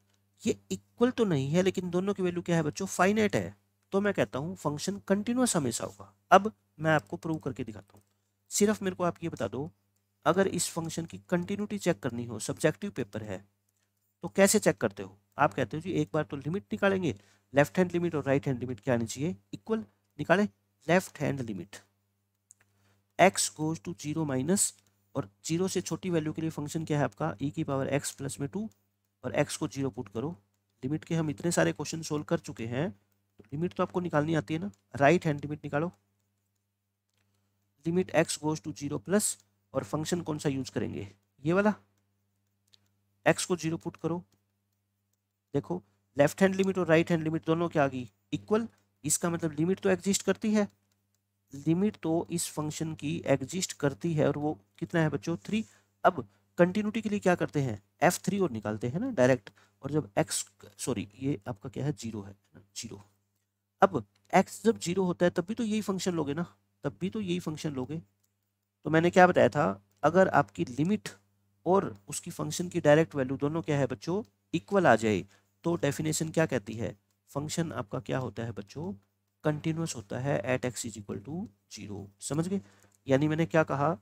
S1: ये इक्वल तो नहीं है लेकिन दोनों की वैल्यू क्या है बच्चों फाइनेट है तो मैं कहता हूँ फंक्शन कंटिन्यूस हमेशा होगा अब मैं आपको प्रूव करके दिखाता हूँ सिर्फ मेरे को आप ये बता दो अगर इस फंक्शन की कंटिन्यूटी चेक करनी हो सब्जेक्टिव पेपर है तो कैसे चेक करते हो आप कहते हो जी एक बार तो लिमिट निकालेंगे लेफ्ट हैंड लिमिट और राइट हैंड लिमिट क्या आनी चाहिए इक्वल निकाले left hand limit x goes to zero minus और जीरो से छोटी वैल्यू के लिए फंक्शन क्या है आपका ई e की पावर एक्स प्लस में टू और एक्स को जीरो पुट करो लिमिट के हम इतने सारे क्वेश्चन सोल्व कर चुके हैं लिमिट तो आपको निकालनी आती है ना राइट हैंड लिमिट निकालो limit x goes to zero plus और फंक्शन कौन सा यूज करेंगे ये वाला एक्स को जीरो पुट करो देखो लेफ्ट हैंड लिमिट और राइट हैंड लिमिट दोनों क्या आ गई इक्वल इसका मतलब लिमिट तो एग्जिस्ट करती है लिमिट तो इस फंक्शन की एग्जिस्ट करती है और वो कितना है बच्चों थ्री अब कंटिन्यूटी के लिए क्या करते हैं एफ थ्री और निकालते हैं ना डायरेक्ट और जब एक्स सॉरी ये आपका क्या है जीरो है जीरो अब एक्स जब जीरो होता है तब भी तो यही फंक्शन लोगे ना तब भी तो यही फंक्शन लोगे तो मैंने क्या बताया था अगर आपकी लिमिट और उसकी फंक्शन की डायरेक्ट वैल्यू दोनों क्या है बच्चों इक्वल आ जाए तो डेफिनेशन क्या कहती है फंक्शन आपका क्या होता है बच्चों कंटिन्यूस होता है at x is equal to zero समझ गए यानी मैंने क्या कहा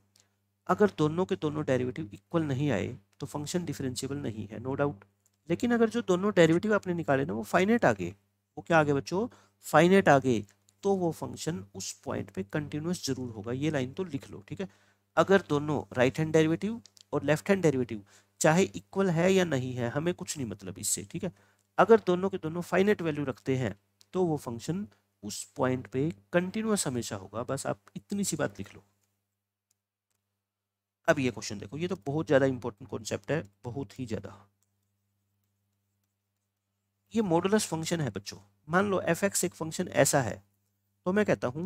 S1: अगर दोनों के दोनों डेरिवेटिव इक्वल नहीं आए तो फंक्शन डिफरेंशिएबल नहीं है नो no डाउट लेकिन अगर जो दोनों डेरिवेटिव आपने निकाले ना वो फाइनेट आ गए वो क्या आ गया बच्चों फाइनेट आ गए तो वो फंक्शन उस पॉइंट पे कंटिन्यूस जरूर होगा ये लाइन तो लिख लो ठीक है अगर दोनों राइट हैंड डेरिवेटिव और लेफ्ट हैंड डेरिवेटिव चाहे इक्वल है या नहीं है हमें कुछ नहीं मतलब इससे ठीक है अगर दोनों के दोनों फाइनेट वैल्यू रखते हैं तो वो फंक्शन उस पॉइंट पे कंटिन्यूस हमेशा होगा बस आप इतनी सी बात लिख लो अब ये क्वेश्चन देखो ये तो बहुत ज़्यादा इंपॉर्टेंट कॉन्सेप्ट है बहुत ही ज़्यादा ये मॉडुलस फंक्शन है बच्चों मान लो एफ एक्स एक फंक्शन ऐसा है तो मैं कहता हूँ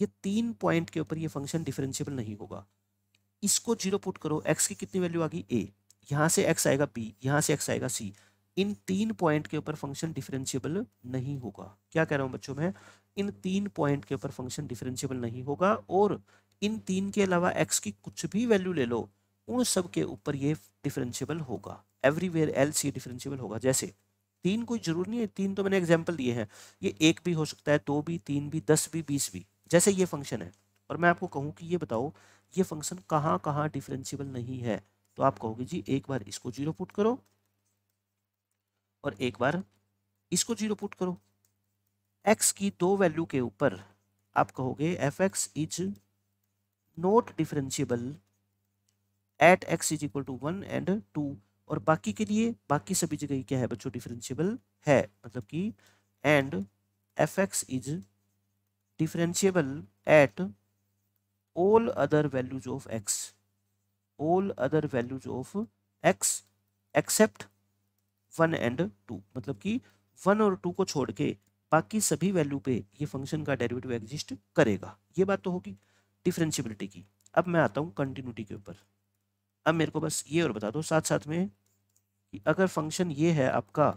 S1: ये तीन पॉइंट के ऊपर ये फंक्शन डिफरेंशियबल नहीं होगा इसको जीरो पुट करो एक्स की कितनी वैल्यू आ गई ए यहाँ से एक्स आएगा बी यहाँ से एक्स आएगा सी इन तीन पॉइंट के ऊपर फंक्शन डिफरेंशियबल नहीं होगा क्या कह रहा हूँ बच्चों मैं इन तीन पॉइंट के ऊपर फंक्शन डिफरेंशियबल नहीं होगा और इन तीन के अलावा एक्स की कुछ भी वैल्यू ले लो उन सब के ऊपर ये डिफरेंशियबल होगा एवरीवेयर एल्स ये डिफरेंशियबल होगा जैसे तीन कोई जरूरी नहीं है तीन तो मैंने एग्जाम्पल दिए हैं ये एक भी हो सकता है दो तो भी तीन भी दस भी बीस भी जैसे ये फंक्शन है और मैं आपको कहूँ कि ये बताओ ये फंक्शन कहाँ कहाँ डिफ्रेंसीबल नहीं है तो आप कहोगे जी एक बार इसको जीरो पुट करो और एक बार इसको जीरो पुट करो एक्स की दो वैल्यू के ऊपर आप कहोगे f x is not differentiable at x is equal to one and two और बाकी के लिए बाकी सभी जगह क्या है बच्चों डिफरेंशियबल है मतलब कि and f x is differentiable at all other values of x all other values of x except one and two मतलब कि वन और टू को छोड़ के बाकी सभी वैल्यू पे ये फंक्शन का डेरिवेटिव एग्जिस्ट करेगा ये बात तो होगी डिफरेंशियबिलिटी की अब मैं आता हूँ कंटिन्यूटी के ऊपर अब मेरे को बस ये और बता दो साथ साथ में कि अगर फंक्शन ये है आपका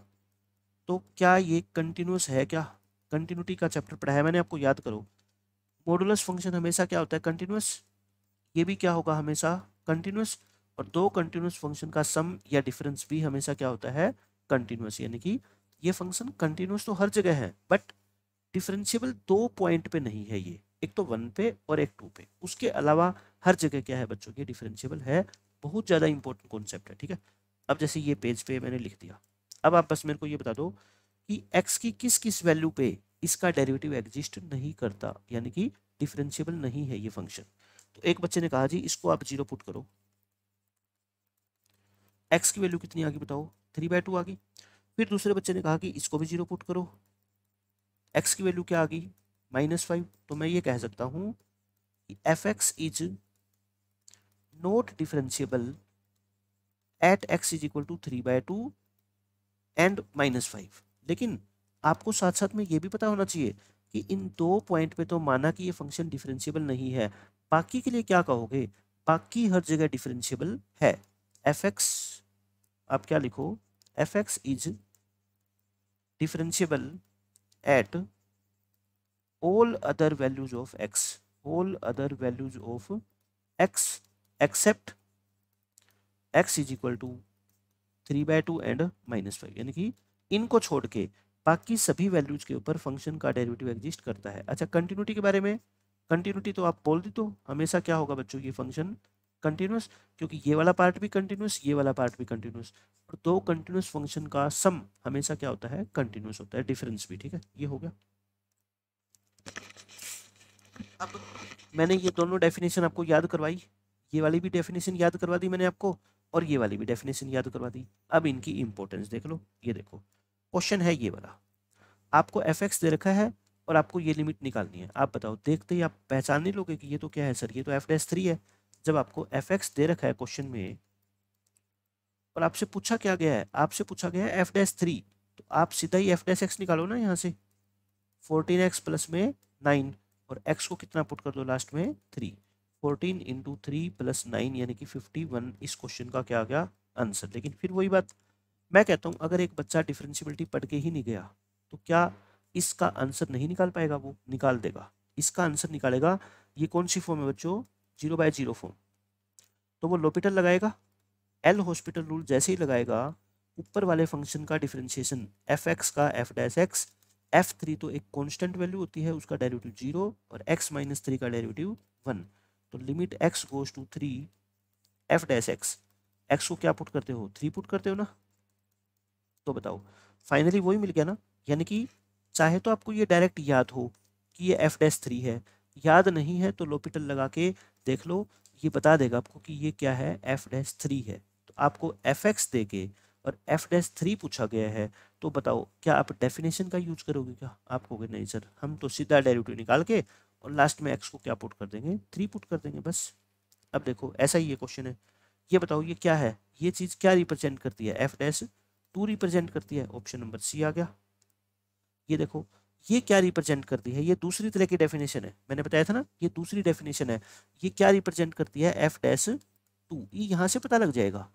S1: तो क्या ये कंटिन्यूस है क्या कंटिन्यूटी का चैप्टर पढ़ा है मैंने आपको याद करो मॉडुलस फंक्शन हमेशा क्या होता है कंटिन्यूस ये भी क्या होगा हमेशा कंटिन्यूस और दो कंटिन्यूस फंक्शन का सम या डिफरेंस भी हमेशा क्या होता है कंटिन्यूस यानी कि ये फंक्शन कंटिन्यूस तो हर जगह है बट डिफरेंशियबल दो पॉइंट पे नहीं है ये एक तो वन पे और एक टू पे उसके अलावा हर जगह क्या है बच्चों के डिफरेंशियबल है बहुत ज़्यादा इंपॉर्टेंट कॉन्सेप्ट है ठीक है अब जैसे ये पेज पे मैंने लिख दिया अब आप बस मेरे को ये बता दो कि एक्स की किस किस वैल्यू पे इसका डेरिवेटिव एग्जिस्ट नहीं करता यानी कि डिफरेंशियबल नहीं है ये फंक्शन तो एक बच्चे ने कहा जी इसको आप जीरो पुट करो एक्स की वैल्यू कितनी आ गई बताओ थ्री बाय टू आ गई फिर दूसरे बच्चे ने कहा कि इसको भी जीरो पुट करो एक्स की वैल्यू क्या आ गई माइनस फाइव तो मैं ये कह सकता हूँ f x is not differentiable at x is equal to three by two and minus five लेकिन आपको साथ साथ में ये भी पता होना चाहिए कि इन दो पॉइंट पे तो माना कि ये फंक्शन डिफरेंशियबल नहीं है बाकी के लिए क्या कहोगे बाकी हर जगह डिफरेंशियबल है एफ एक्स आप क्या लिखो f x is differentiable at all other values of x all other values of x except x is equal to three by two and minus five यानी कि इनको छोड़ के बाकी सभी वैल्यूज के ऊपर फंक्शन का डेरिवेटिव एग्जिस्ट करता है अच्छा कंटिन्यूटी के बारे में कंटिन्यूटी तो आप बोल दी तो हमेशा क्या होगा बच्चों की फंक्शन कंटिन्यूस क्योंकि ये वाला पार्ट भी कंटिन्यूस ये वाला पार्ट भी कंटिन्यूस और दो कंटिन्यूस फंक्शन का सम हमेशा क्या होता है कंटिन्यूस होता है डिफरेंस भी ठीक है ये हो गया अब मैंने ये दोनों डेफिनेशन आपको याद करवाई ये वाली भी डेफिनेशन याद करवा दी मैंने आपको और ये वाली भी डेफिनेशन याद करवा दी अब इनकी इंपॉर्टेंस देख लो ये देखो क्वेश्चन है ये वाला आपको एफ दे रखा है और आपको ये लिमिट निकालनी है आप बताओ देखते ही आप पहचान नहीं लोगे कि ये तो क्या है सर ये तो एफ है जब आपको एफ दे रखा है क्वेश्चन में और आपसे पूछा क्या गया है आपसे पूछा गया है एफ तो आप सीधा ही एफ निकालो ना यहाँ से फोर्टीन एक्स प्लस में नाइन और एक्स को कितना पुट कर दो लास्ट में three fourteen into three plus nine यानी कि फिफ्टी वन इस क्वेश्चन का क्या गया आंसर लेकिन फिर वही बात मैं कहता हूँ अगर एक बच्चा डिफ्रेंशियबिलिटी पढ़ के ही नहीं गया तो क्या इसका आंसर नहीं निकाल पाएगा वो निकाल देगा इसका आंसर निकालेगा ये कौन सी फॉर्म है बच्चों जीरो बाय जीरो फॉर्म तो वो लोपिटल लगाएगा एल हॉस्पिटल रूल जैसे ही लगाएगा ऊपर वाले फंक्शन का डिफ्रेंशिएशन एफ एक्स का f dash x f three तो एक कांस्टेंट वैल्यू होती है उसका डेरिवेटिव जीरो और एक्स माइनस थ्री का डेरिवेटिव वन तो limit x goes to three f dash x x को क्या पुट करते हो थ्री पुट करते हो ना तो बताओ फाइनली वही मिल गया ना यानी कि चाहे तो आपको ये डायरेक्ट याद हो कि ये एफ डैस थ्री है याद नहीं है तो लोपिटल लगा के देख लो ये बता देगा आपको कि ये क्या है एफ डैस थ्री है तो आपको एफ एक्स दे के और एफ डैस थ्री पूछा गया है तो बताओ क्या आप डेफिनेशन का यूज करोगे क्या आप कहोगे नहीं सर हम तो सीधा डेरिवेटिव निकाल के और लास्ट में एक्स को क्या पुट कर देंगे थ्री पुट कर देंगे बस अब देखो ऐसा ही ये क्वेश्चन है ये बताओ ये क्या है ये चीज़ क्या रिप्रेजेंट करती है एफ डैश टू रिप्रेजेंट करती है ऑप्शन नंबर सी आ गया ये देखो ये क्या रिप्रेजेंट करती है ये दूसरी तरह की डेफिनेशन है मैंने बताया था ना ये दूसरी डेफिनेशन है ये क्या रिप्रेजेंट करती है एफ डैश टू ये यहाँ से पता लग जाएगा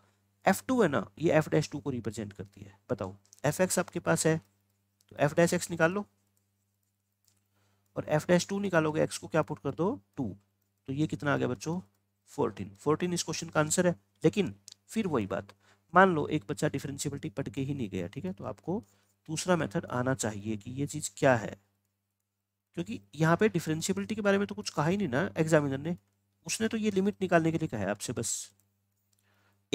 S1: एफ टू है ना ये एफ डैश टू को रिप्रेजेंट करती है बताओ एफ एक्स आपके पास है तो एफ डैश एक्स निकाल लो और एफ डैश टू निकालोगे एक्स को क्या पुट कर दो टू तो ये कितना आ गया बच्चों फोर्टीन फोर्टीन इस क्वेश्चन का आंसर है लेकिन फिर वही बात मान लो एक बच्चा डिफ्रेंशियबिलिटी पढ़ के ही नहीं गया ठीक है तो आपको दूसरा मेथड आना चाहिए कि ये चीज़ क्या है क्योंकि यहाँ पे डिफ्रेंशियबिलिटी के बारे में तो कुछ कहा ही नहीं ना एग्जामिनर ने उसने तो ये लिमिट निकालने के लिए कहा है आपसे बस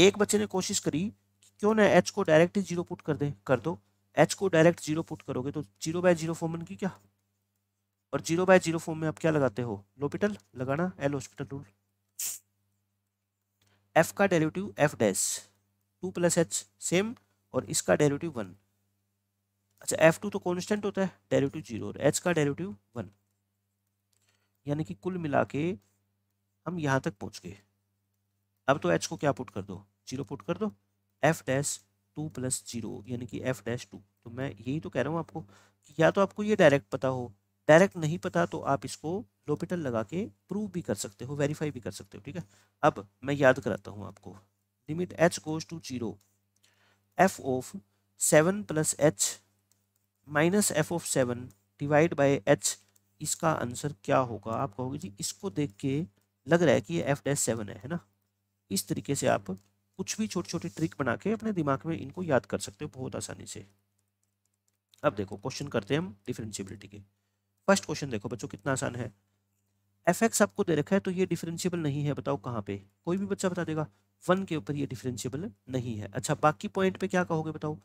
S1: एक बच्चे ने कोशिश करी कि क्यों ना एच को डायरेक्ट ही जीरो पुट कर दे कर दो एच को डायरेक्ट जीरो पुट करोगे तो जीरो बाय जीरो फॉर्मन की क्या और जीरो बाय जीरो फॉर्म में आप क्या लगाते हो लोपिटल लगाना एल हॉस्पिटल रूल एफ का derivative f dash two plus h same और इसका डेरिवेटिव वन अच्छा एफ टू तो कॉन्स्टेंट होता है डेरिवेटिव जीरो और एच का डेरिवेटिव वन यानी कि कुल मिला के हम यहाँ तक पहुँच गए अब तो एच को क्या पुट कर दो जीरो पुट कर दो f dash two plus zero यानी कि एफ डैश टू तो मैं यही तो कह रहा हूँ आपको कि या तो आपको ये डायरेक्ट पता हो डायरेक्ट नहीं पता तो आप इसको लोपिटल लगा के प्रूव भी कर सकते हो वेरीफाई भी कर सकते हो ठीक है अब मैं याद कराता हूँ आपको limit H goes to zero f of seven plus h minus f of seven divide by h इसका आंसर क्या होगा आप कहोगे जी इसको देख के लग रहा है कि ये एफ डैश सेवन है ना इस तरीके से आप कुछ भी छोटी छोटी ट्रिक बना के अपने दिमाग में इनको याद कर सकते हो बहुत आसानी से अब देखो क्वेश्चन करते हैं हम डिफ्रेंशियबिलिटी के फर्स्ट क्वेश्चन देखो बच्चों कितना आसान है एफ एक्स आपको दे रखा है तो ये डिफरेंशियबल नहीं है बताओ कहाँ पे कोई भी बच्चा बता देगा वन के ऊपर ये डिफरेंशियबल नहीं है अच्छा बाकी पॉइंट पे क्या कहोगे बताओ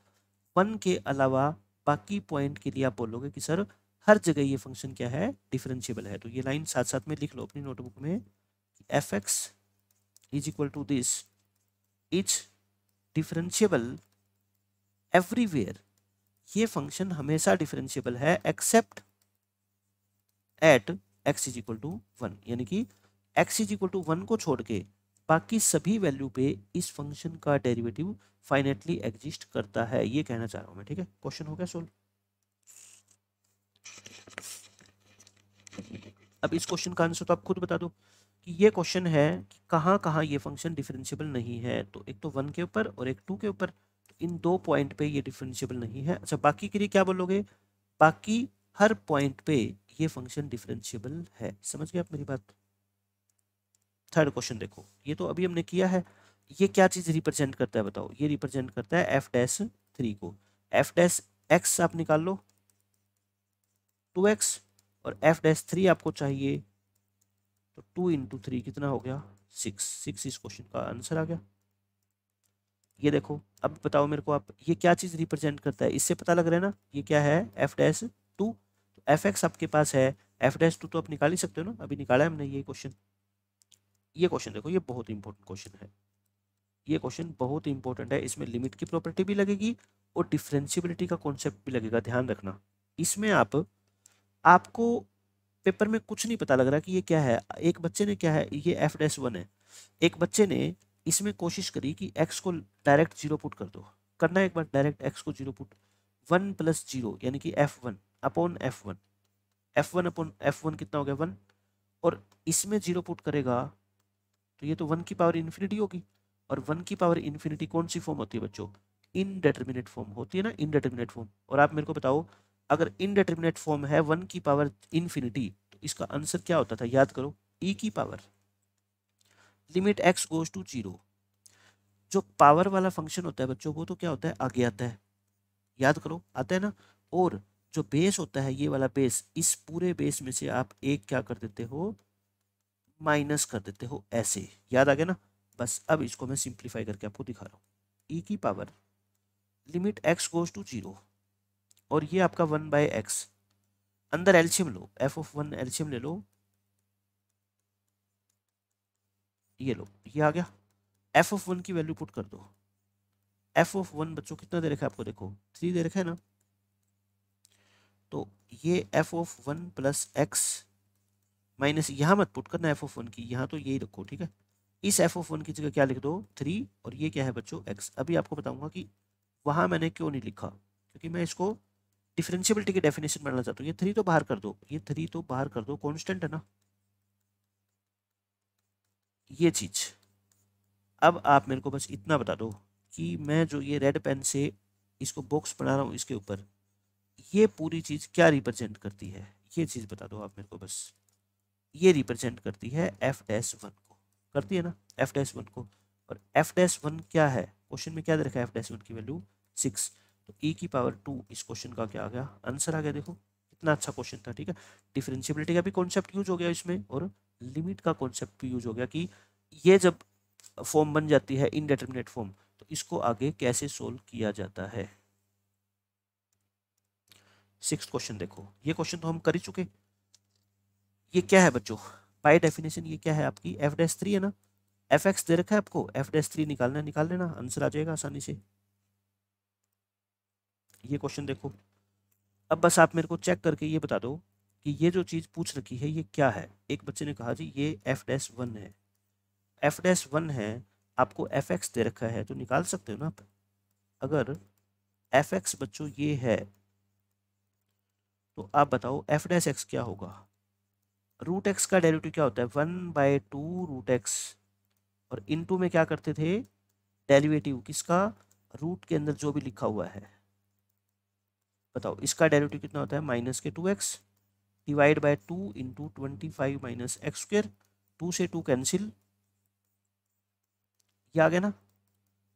S1: वन के अलावा बाकी पॉइंट के लिए आप बोलोगे कि सर हर जगह ये फंक्शन क्या है डिफरेंशियबल है तो ये लाइन साथ साथ में लिख लो अपनी नोटबुक में f x is equal to this is differentiable everywhere ये फंक्शन हमेशा डिफरेंशियबल है except at x is equal to one यानी कि x is equal to one को छोड़ के बाकी सभी वैल्यू पे इस फंक्शन का डेरिवेटिव फाइनेटली एग्जिस्ट करता है ये कहना चाह रहा हूँ मैं ठीक है क्वेश्चन हो गया सोल्व अब इस क्वेश्चन का आंसर तो आप खुद बता दो कि ये क्वेश्चन है कि कहाँ कहाँ ये फंक्शन डिफरेंशियबल नहीं है तो एक तो वन के ऊपर और एक टू के ऊपर तो इन दो पॉइंट पे ये डिफरेंशियबल नहीं है अच्छा बाकी के लिए क्या बोलोगे बाकी हर पॉइंट पे ये फंक्शन डिफरेंशियबल है समझ गए आप मेरी बात थर्ड क्वेश्चन देखो ये तो अभी हमने किया है ये क्या चीज़ रिप्रेजेंट करता है बताओ ये रिप्रेजेंट करता है एफ डैश थ्री को एफ डैश एक्स आप निकाल लो टू एक्स और एफ डैश थ्री आपको चाहिए तो टू इंटू थ्री कितना हो गया सिक्स सिक्स इस क्वेश्चन का आंसर आ गया ये देखो अब बताओ मेरे को आप ये क्या चीज़ रिप्रेजेंट करता है इससे पता लग रहा है ना ये क्या है f dash two f x आपके पास है एफ डैश टू तो आप निकाल ही सकते हो ना अभी निकाला है हमने ये क्वेश्चन ये क्वेश्चन देखो ये बहुत इंपॉर्टेंट क्वेश्चन है ये क्वेश्चन बहुत इंपॉर्टेंट है इसमें लिमिट की प्रॉपर्टी भी लगेगी और डिफ्रेंसीबिलिटी का कॉन्सेप्ट भी लगेगा ध्यान रखना इसमें आप आपको पेपर में कुछ नहीं पता लग रहा कि ये क्या है एक बच्चे ने क्या है ये एफ डैश वन है एक बच्चे ने इसमें कोशिश करी कि एक्स को डायरेक्ट जीरो पुट कर दो करना एक बार डायरेक्ट एक्स को zero put one plus zero यानी कि f one upon f one f one upon f one कितना हो गया वन और इसमें जीरो पुट करेगा तो ये तो वन की पावर इन्फिनिटी होगी और वन की पावर इन्फिनिटी कौन सी फॉर्म होती है बच्चों इनडेटर्मिनेट फॉर्म होती है ना इनडेटर्मिनेट फॉर्म और आप मेरे को बताओ अगर इनडेटर्मिनेट फॉर्म है वन की पावर इन्फिनिटी तो इसका आंसर क्या होता था याद करो ई e की power limit x goes to zero जो पावर वाला फंक्शन होता है बच्चों वो तो क्या होता है आगे आता है याद करो आता है ना और जो बेस होता है ये वाला बेस इस पूरे बेस में से आप एक क्या कर देते हो माइनस कर देते हो ऐसे याद आ गया ना बस अब इसको मैं सिंप्लीफाई करके आपको दिखा रहा हूँ ई e की power limit x goes to zero और ये आपका वन बाय एक्स अंदर एल्शियम लो एफ ऑफ वन एल्शियम ले लो ये लो ये आ गया एफ ऑफ वन की वैल्यू पुट कर दो एफ ऑफ वन बच्चों कितना दे रखा है आपको देखो थ्री दे रखा है ना तो ये f of one plus x minus यहाँ मत पुट करना एफ ऑफ वन की यहाँ तो यही रखो ठीक है इस एफ ऑफ वन की जगह क्या लिख दो थ्री और ये क्या है बच्चों एक्स अभी आपको बताऊंगा कि वहाँ मैंने क्यों नहीं लिखा क्योंकि मैं इसको डिफ्रेंशियबिलिटी के डेफिनेशन बनाना चाहता हूँ ये थ्री तो बाहर कर दो ये थ्री तो बाहर कर दो कॉन्स्टेंट है ना ये चीज़ अब आप मेरे को बस इतना बता दो कि मैं जो ये रेड पेन से इसको बॉक्स बना रहा हूँ इसके ऊपर ये पूरी चीज़ क्या रिप्रेजेंट करती है ये चीज़ बता दो आप मेरे को बस ये रिप्रेजेंट करती है एफ डैश वन को करती है ना एफ डैश वन को और एफ डैश वन क्या है क्वेश्चन में क्या दे रखा है एफ डैश वन की वैल्यू सिक्स तो ई e की पावर टू इस क्वेश्चन का क्या आ गया आंसर आ गया देखो कितना अच्छा क्वेश्चन था ठीक है डिफरेंशियबिलिटी का भी कॉन्सेप्ट यूज हो गया इसमें और लिमिट का कॉन्सेप्ट भी यूज हो गया कि ये जब फॉर्म बन जाती है इनडिटर्मिनेट फॉर्म तो इसको आगे कैसे सोल्व किया जाता है सिक्स क्वेश्चन देखो ये क्वेश्चन तो हम कर ही चुके ये क्या है बच्चों बाय डेफिनेशन ये क्या है आपकी एफ डैस थ्री है ना एफ एक्स दे रखा है आपको एफ डैस थ्री निकालना है निकाल लेना आंसर आ जाएगा आसानी से ये क्वेश्चन देखो अब बस आप मेरे को चेक करके ये बता दो कि ये जो चीज़ पूछ रखी है ये क्या है एक बच्चे ने कहा जी ये एफ डैस वन है एफ डैस वन है आपको एफ एक्स दे रखा है तो निकाल सकते हो ना आप अगर एफ एक्स बच्चों ये है तो आप बताओ एफ डैस एक्स क्या होगा रूट एक्स का डेरिवेटिव क्या होता है one by two root x और टू में क्या करते थे डेरिवेटिव किसका रूट के अंदर जो भी लिखा हुआ है बताओ इसका डेरिवेटिव कितना होता है माइनस के two x divide by two into twenty five minus x square two से टू कैंसिल ये आ गया ना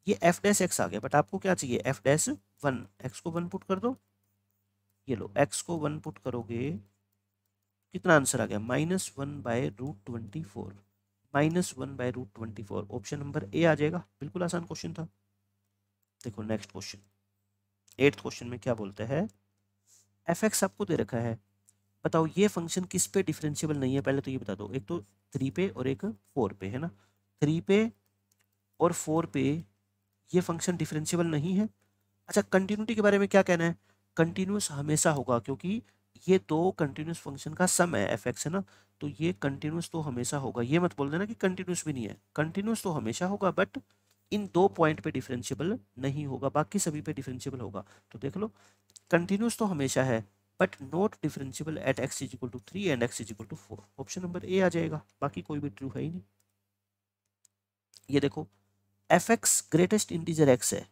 S1: ये एफ डैस एक्स आ गया बट आपको क्या चाहिए एफ डैस वन एक्स को वन पुट कर दो ये लो x को वन पुट करोगे कितना आंसर आ गया minus one by root twenty four minus one by root twenty four option number ए आ जाएगा बिल्कुल आसान क्वेश्चन था देखो नेक्स्ट क्वेश्चन एट्थ क्वेश्चन में क्या बोलते हैं एफ एक्स आपको दे रखा है बताओ ये फंक्शन किस पे डिफरेंशियबल नहीं है पहले तो ये बता दो एक तो थ्री पे और एक फोर पे है ना थ्री पे और फोर पे ये फंक्शन डिफरेंशियबल नहीं है अच्छा कंटिन्यूटी के बारे में क्या कहना है कंटिन्यूस हमेशा होगा क्योंकि ये दो कंटिन्यूस फंक्शन का सम है एफ एक्स है ना तो ये कंटिन्यूस तो हमेशा होगा ये मत बोल देना कि कंटिन्यूस भी नहीं है कंटिन्यूस तो हमेशा होगा बट इन दो पॉइंट पे डिफरेंशियबल नहीं होगा बाकी सभी पे डिफरेंशियबल होगा तो देख लो कंटिन्यूस तो हमेशा है but not differentiable at x is equal to three and x is equal to four option number ए आ जाएगा बाकी कोई भी ट्रू है ही नहीं ये देखो f x greatest integer x है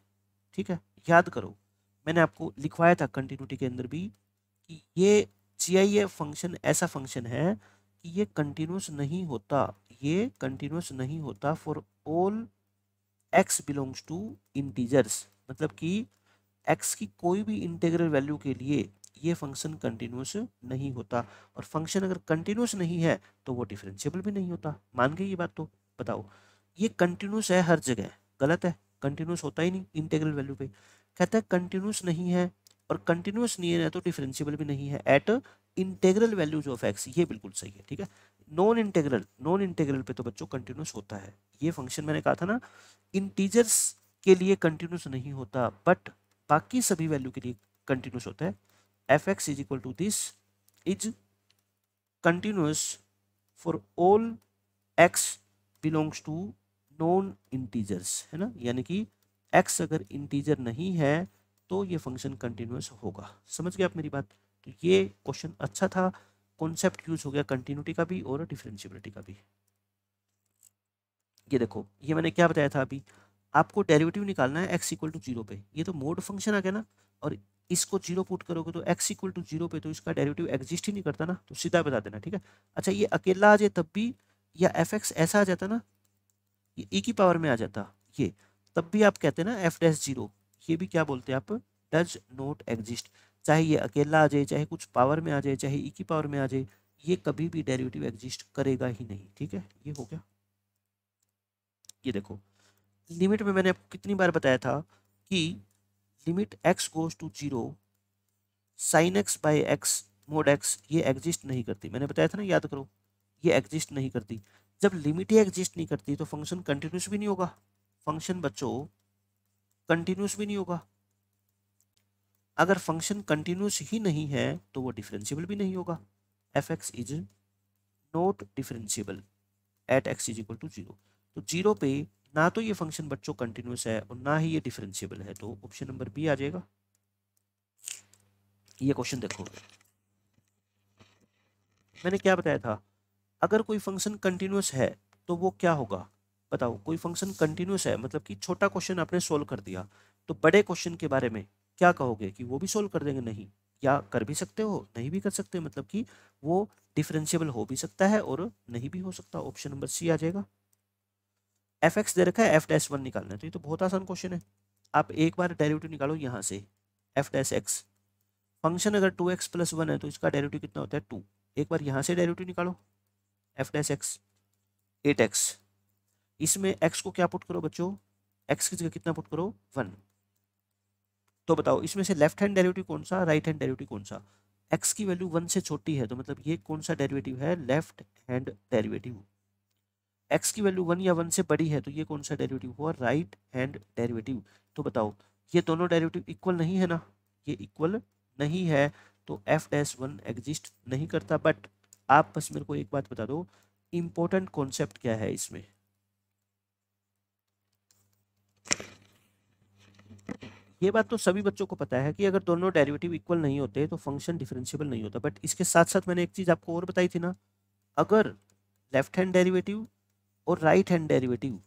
S1: ठीक है याद करो मैंने आपको लिखवाया था कंटिन्यूटी के अंदर भी कि ये सी आई फंक्शन ऐसा फंक्शन है कि ये कंटिन्यूस नहीं होता ये कंटिन्यूस नहीं होता for all x belongs to integers मतलब कि एक्स की कोई भी इंटेग्रल वैल्यू के लिए ये फंक्शन कंटिन्यूस नहीं होता और फंक्शन अगर कंटिन्यूस नहीं है तो वो डिफ्रेंशियबल भी नहीं होता मान गए ये बात तो बताओ ये कंटिन्यूस है हर जगह गलत है कंटिन्यूस होता ही नहीं इंटेग्रल वैल्यू पे कहता है कंटिन्यूस नहीं है और कंटिन्यूस नहीं है तो डिफरेंशियबल भी नहीं है at integral values of x ये बिल्कुल सही है ठीक है नॉन इंटेग्रल नॉन इंटेग्रल पे तो बच्चों कंटिन्यूस होता है ये फंक्शन मैंने कहा था ना इंटीजर्स के लिए कंटिन्यूस नहीं होता बट बाकी सभी वैल्यू के लिए कंटिन्यूस होता है f x is equal to this is continuous for all x belongs to non integers है ना यानी कि एक्स अगर इंटीजर नहीं है तो ये फंक्शन कंटिन्यूस होगा समझ गए आप मेरी बात तो ये क्वेश्चन अच्छा था कॉन्सेप्ट यूज हो गया कंटिन्यूटी का भी और डिफ्रेंशियबिलिटी का भी ये देखो ये मैंने क्या बताया था अभी आपको डेरिवेटिव निकालना है एक्स इक्वल टू जीरो पे ये तो मोड फंक्शन आ गया ना और इसको जीरो पुट करोगे तो एक्स इक्वल टू जीरो पे तो इसका डेरिवेटिव एग्जिस्ट ही नहीं करता ना तो सीधा बता देना ठीक है अच्छा ये अकेला आ जाए तब भी या एफ एक्स ऐसा आ जाता ना ये ई e की पावर में आ जाता ये तब भी आप कहते हैं ना एफ डैश जीरो ये भी क्या बोलते हैं आप डज नॉट एग्जिस्ट चाहे ये अकेला आ जाए चाहे कुछ पावर में आ जाए चाहे एक ही पावर में आ जाए ये कभी भी डेरिवेटिव एग्जिस्ट करेगा ही नहीं ठीक है ये हो गया ये देखो लिमिट में मैंने आपको कितनी बार बताया था कि limit x goes to zero sine x by x mod x ये एग्जिस्ट नहीं करती मैंने बताया था ना याद करो ये एग्जिस्ट नहीं करती जब लिमिट ही एग्जिस्ट नहीं करती तो फंक्शन कंटिन्यूस भी नहीं होगा फंक्शन बच्चों कंटिन्यूस भी नहीं होगा अगर फंक्शन कंटिन्यूस ही नहीं है तो वो डिफरेंशियबल भी नहीं होगा f x is not differentiable at x is equal to zero तो जीरो पे ना तो ये फंक्शन बच्चों कंटिन्यूस है और ना ही ये डिफरेंशियबल है तो ऑप्शन नंबर बी आ जाएगा ये क्वेश्चन देखो मैंने क्या बताया था अगर कोई फंक्शन कंटिन्यूस है तो वो क्या होगा बताओ कोई फंक्शन कंटिन्यूस है मतलब कि छोटा क्वेश्चन आपने सोल्व कर दिया तो बड़े क्वेश्चन के बारे में क्या कहोगे कि वो भी सोल्व कर देंगे नहीं या कर भी सकते हो नहीं भी कर सकते मतलब कि वो डिफरेंशियबल हो भी सकता है और नहीं भी हो सकता ऑप्शन नंबर सी आ जाएगा एफ एक्स दे रखा है एफ डैश वन निकालना है तो ये तो बहुत आसान क्वेश्चन है आप एक बार डेरिवेटिव निकालो यहाँ से एफ डैश एक्स फंक्शन अगर टू एक्स प्लस वन है तो इसका डेरिवेटिव कितना होता है टू एक बार यहाँ से डेरिवेटिव निकालो f dash x at x इसमें एक्स को क्या पुट करो बच्चों एक्स की जगह कितना पुट करो वन तो बताओ इसमें से लेफ्ट हैंड डेरिवेटिव कौन सा राइट हैंड डेरिवेटिव कौन सा एक्स की वैल्यू वन से छोटी है तो मतलब ये कौन सा डेरिवेटिव है लेफ्ट हैंड डेरिवेटिव एक्स की वैल्यू वन या वन से बड़ी है तो ये कौन सा डेरिवेटिव हुआ राइट हैंड डेरिवेटिव तो बताओ ये दोनों डेरिवेटिव इक्वल नहीं है ना ये इक्वल नहीं है तो एफ डैश वन एग्जिस्ट नहीं करता बट आप बस मेरे को एक बात बता दो इम्पोर्टेंट कॉन्सेप्ट क्या है इसमें ये बात तो सभी बच्चों को पता है कि अगर दोनों डेरिवेटिव इक्वल नहीं होते तो फंक्शन डिफरेंशियबल नहीं होता बट इसके साथ साथ मैंने एक चीज़ आपको और बताई थी ना अगर लेफ्ट हैंड डेरिवेटिव और राइट हैंड डेरिवेटिव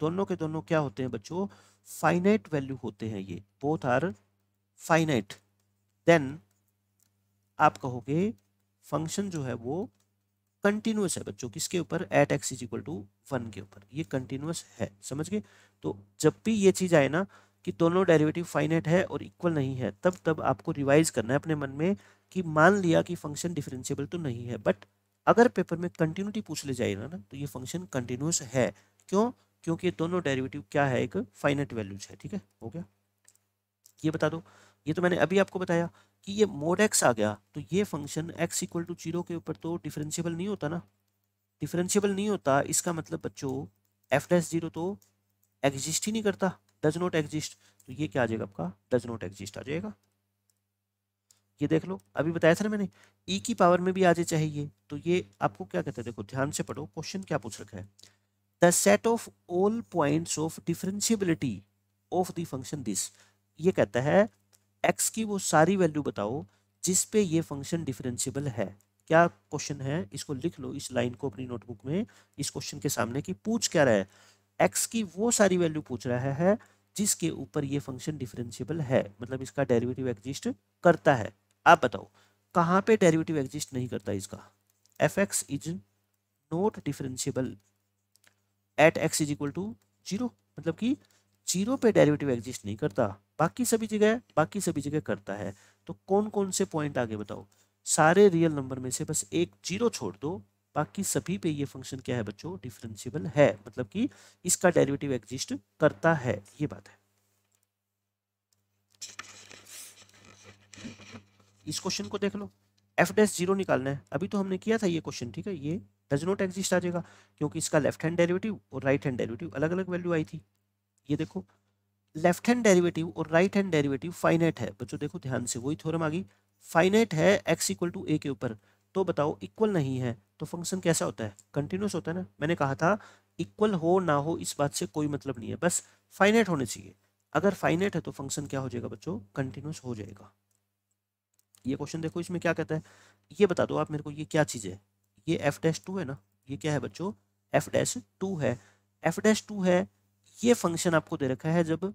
S1: दोनों के दोनों क्या होते हैं बच्चों फाइनाइट वैल्यू होते हैं ये बोथ आर फाइनाइट देन आप कहोगे फंक्शन जो है वो कंटिन्यूस है बच्चों किसके ऊपर at x is equal to one के ऊपर ये कंटिन्यूस है समझ गए तो जब भी ये चीज़ आए ना कि दोनों डेरिवेटिव फाइनेट है और इक्वल नहीं है तब तब आपको रिवाइज करना है अपने मन में कि मान लिया कि फंक्शन डिफरेंशियबल तो नहीं है बट अगर पेपर में कंटिन्यूटी पूछ ले जाएगा ना तो ये फंक्शन कंटिन्यूस है क्यों क्योंकि दोनों डेरिवेटिव क्या है एक फाइनेट वैल्यूज है ठीक है हो गया ये बता दो ये तो मैंने अभी आपको बताया कि ये मोड एक्स आ गया तो ये function x equal to zero के ऊपर तो डिफरेंशियबल नहीं होता ना डिफरेंशियबल नहीं होता इसका मतलब बच्चों एफ डैश जीरो तो एग्जिस्ट ही नहीं करता डज नॉट एग्जिस्ट तो ये क्या आ जाएगा आपका डज नॉट एग्जिस्ट आ जाएगा ये देख लो अभी बताया था ना मैंने ई e की पावर में भी आ जाए चाहिए तो ये आपको क्या कहते हैं देखो ध्यान से पढ़ो क्वेश्चन क्या पूछ रखा है the set of all points of differentiability of the function this ये कहता है एक्स की वो सारी वैल्यू बताओ जिस पे ये फंक्शन डिफरेंशियबल है क्या क्वेश्चन है इसको लिख लो इस लाइन को अपनी नोटबुक में इस क्वेश्चन के सामने कि पूछ क्या रहा है एक्स की वो सारी वैल्यू पूछ रहा है जिसके ऊपर ये फंक्शन डिफरेंशियबल है मतलब इसका डेरिवेटिव एग्जिस्ट करता है आप बताओ कहाँ पे डेरिवेटिव एग्जिस्ट नहीं करता इसका f x is not differentiable at x is equal to zero मतलब कि जीरो पे डेरिवेटिव एग्जिस्ट नहीं करता बाकी सभी जगह बाकी सभी जगह करता है तो कौन कौन से पॉइंट आगे बताओ सारे रियल नंबर में से बस एक जीरो छोड़ दो बाकी सभी पे ये फंक्शन क्या है बच्चों डिफरेंशियबल है मतलब कि इसका डेरिवेटिव एग्जिस्ट करता है ये बात है इस क्वेश्चन को देख लो एफ डैश जीरो निकालना है अभी तो हमने किया था ये क्वेश्चन ठीक है ये डज नॉट एग्जिस्ट आ जाएगा क्योंकि इसका लेफ्ट हैंड डेरिवेटिव और राइट हैंड डेरिवेटिव अलग अलग वैल्यू आई थी ये देखो लेफ्ट हैंड डेरिवेटिव और राइट हैंड डेरिवेटिव फाइनेट है बच्चों देखो ध्यान से वही थ्योरम आ गई फाइनेट है एक्स इक्वल टू ए के ऊपर तो बताओ इक्वल नहीं है तो फंक्शन कैसा होता है कंटिन्यूस होता है ना मैंने कहा था इक्वल हो ना हो इस बात से कोई मतलब नहीं है बस फाइनेट होने चाहिए अगर फाइनेट है तो फंक्शन क्या हो जाएगा बच्चों कंटिन्यूस हो जाएगा ये क्वेश्चन देखो इसमें क्या कहता है ये बता दो आप मेरे को ये क्या चीज़ है ये एफ डैश टू है ना ये क्या है बच्चों एफ डैश टू है एफ डैश टू है ये फंक्शन आपको दे रखा है जब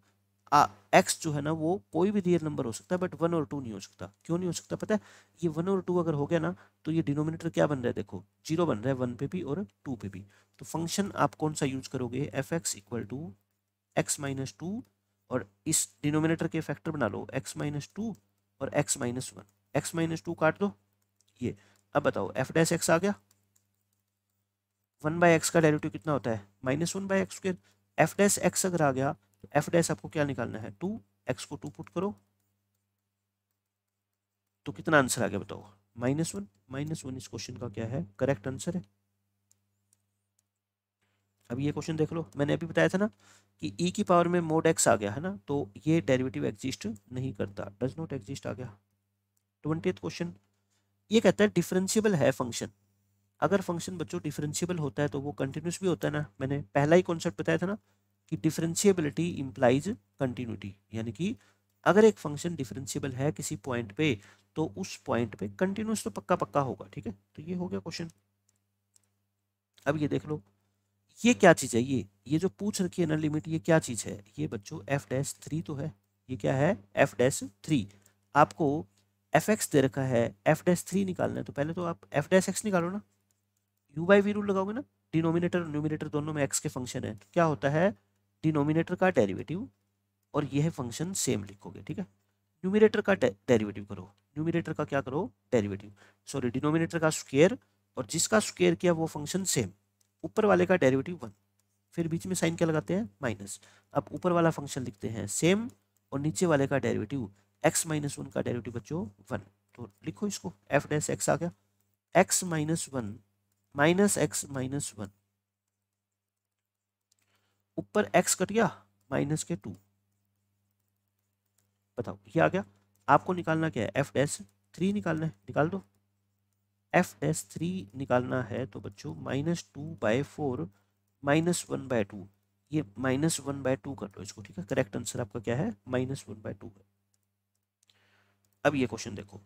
S1: एक्स जो है ना वो कोई भी रियल नंबर हो सकता है बट वन और टू नहीं हो सकता क्यों नहीं हो सकता पता है ये वन और टू अगर हो गया ना तो ये डिनोमिनेटर क्या बन रहा है देखो जीरो बन रहा है वन पे भी और टू पे भी तो फंक्शन आप कौन सा यूज करोगे f x equal to x minus two और इस डिनोमिनेटर के फैक्टर बना लो एक्स माइनस टू और x minus one x minus two काट दो ये अब बताओ एफ डैश एक्स आ गया वन बाय एक्स का डेरिवेटिव कितना होता है minus one by x square f dash x अगर आ गया एफ डैश आपको क्या निकालना है टू एक्स को टू पुट करो तो कितना आंसर आ गया बताओ माइनस वन माइनस वन इस क्वेश्चन का क्या है करेक्ट आंसर है अब ये क्वेश्चन देख लो मैंने अभी बताया था ना कि e की पावर में मोड x आ गया है ना तो ये डेरिवेटिव एग्जिस्ट नहीं करता डज नॉट एग्जिस्ट आ गया ट्वेंटी क्वेश्चन ये कहता है डिफरेंशियबल है फंक्शन अगर फंक्शन बच्चों डिफरेंशियबल होता है तो वो कंटिन्यूस भी होता है ना मैंने पहला ही कॉन्सेप्ट बताया था ना कि डिफरेंशियबिलिटी इम्प्लाइज कंटिन्यूटी यानी कि अगर एक फंक्शन डिफरेंशियबल है किसी पॉइंट पे तो उस पॉइंट पे कंटिन्यूस तो पक्का पक्का होगा ठीक है तो ये हो गया क्वेश्चन अब ये देख लो ये क्या चीज़ है ये ये जो पूछ रखी है ना लिमिट ये क्या चीज़ है ये बच्चों एफ डैश थ्री तो है ये क्या है एफ डैश थ्री आपको एफ एक्स दे रखा है एफ डैश थ्री निकालना है तो पहले तो आप एफ डैश एक्स निकालो ना यू बाई वी रूल लगाओगे ना डिनोमिनेटर और न्यूमिनेटर दोनों में एक्स के फंक्शन है तो क्या होता है डिनोमिनेटर का डेरिवेटिव और यह फंक्शन सेम लिखोगे ठीक है न्यूमिनेटर का डेरिवेटिव करो न्यूमिनेटर का क्या करो डेरिवेटिव सॉरी डिनोमिनेटर का स्क्वेयर और जिसका स्क्वेयर किया वो फंक्शन सेम ऊपर वाले का डेरिवेटिव वन फिर बीच में साइन क्या लगाते हैं माइनस अब ऊपर वाला फंक्शन लिखते हैं सेम और नीचे वाले का डेरिवेटिव एक्स माइनस वन का डेरिवेटिव बच्चों वन तो लिखो इसको एफ डैस एक्स आ गया x minus one minus x minus one ऊपर एक्स कट गया माइनस के टू बताओ ये आ गया आपको निकालना क्या है एफ डैश थ्री निकालना है निकाल दो एफ डैश थ्री निकालना है तो बच्चों minus two by four minus one by two ये माइनस वन बाय टू कर दो इसको ठीक है करेक्ट आंसर आपका क्या है माइनस वन बाय टू है अब ये क्वेश्चन देखो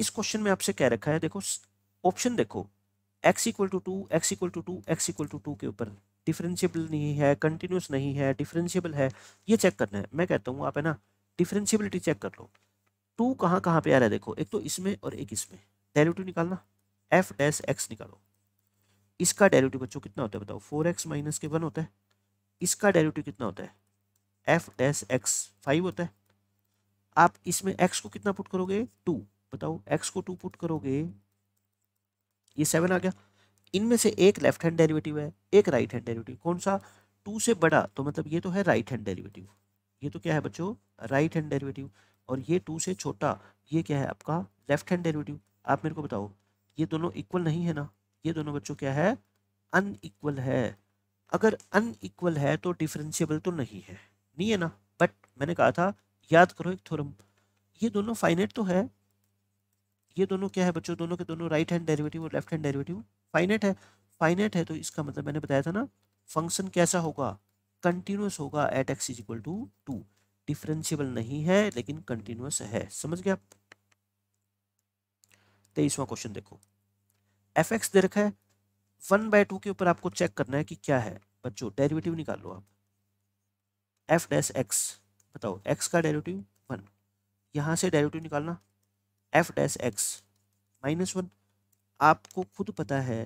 S1: इस क्वेश्चन में आपसे क्या रखा है देखो ऑप्शन देखो x equal to two x equal to two x equal to two के ऊपर डिफरेंशियबल नहीं है कंटिन्यूस नहीं है डिफरेंशियबल है ये चेक करना है मैं कहता हूँ आप है ना डिफरेंशियबिलिटी चेक कर लो टू कहाँ कहाँ पे आ रहा है देखो एक तो इसमें और एक इसमें डेरिवेटिव निकालना एफ डैश एक्स निकालो इसका डेरिवेटिव बच्चों कितना होता है बताओ फोर एक्स माइनस के वन होता है इसका डेरिवेटिव कितना होता है एफ डैश एक्स फाइव होता है आप इसमें एक्स को कितना पुट करोगे टू बताओ एक्स को टू पुट करोगे ये सेवन आ गया इनमें से एक लेफ्ट हैंड डेरिवेटिव है एक राइट हैंड डेरिवेटिव कौन सा टू से बड़ा तो मतलब ये तो है राइट हैंड डेरिवेटिव ये तो क्या है बच्चों राइट हैंड डेरिवेटिव और ये टू से छोटा ये क्या है आपका लेफ्ट हैंड डेरिवेटिव आप मेरे को बताओ ये दोनों इक्वल नहीं है ना ये दोनों बच्चों क्या है अनइक्वल है अगर अनइक्वल है तो डिफरेंशियबल तो नहीं है नहीं है ना बट मैंने कहा था याद करो एक थोरम ये दोनों फाइनेट तो है ये दोनों क्या है बच्चों दोनों के दोनों राइट हैंड डेरिवेटिव और लेफ्ट हैंड डेरिवेटिव फाइनेट है फाइनेट है तो इसका मतलब मैंने बताया था ना फंक्शन कैसा होगा कंटिन्यूस होगा at x is equal to two differentiable नहीं है लेकिन कंटिन्यूस है समझ गया तेईसवा क्वेश्चन देखो एफ एक्स दे रखा है वन बाय टू के ऊपर आपको चेक करना है कि क्या है बच्चों डेरिवेटिव निकाल लो आप एफ डैश एक्स बताओ एक्स का डेरिवेटिव वन यहां से डेरिवेटिव निकालना f dash x minus one आपको खुद पता है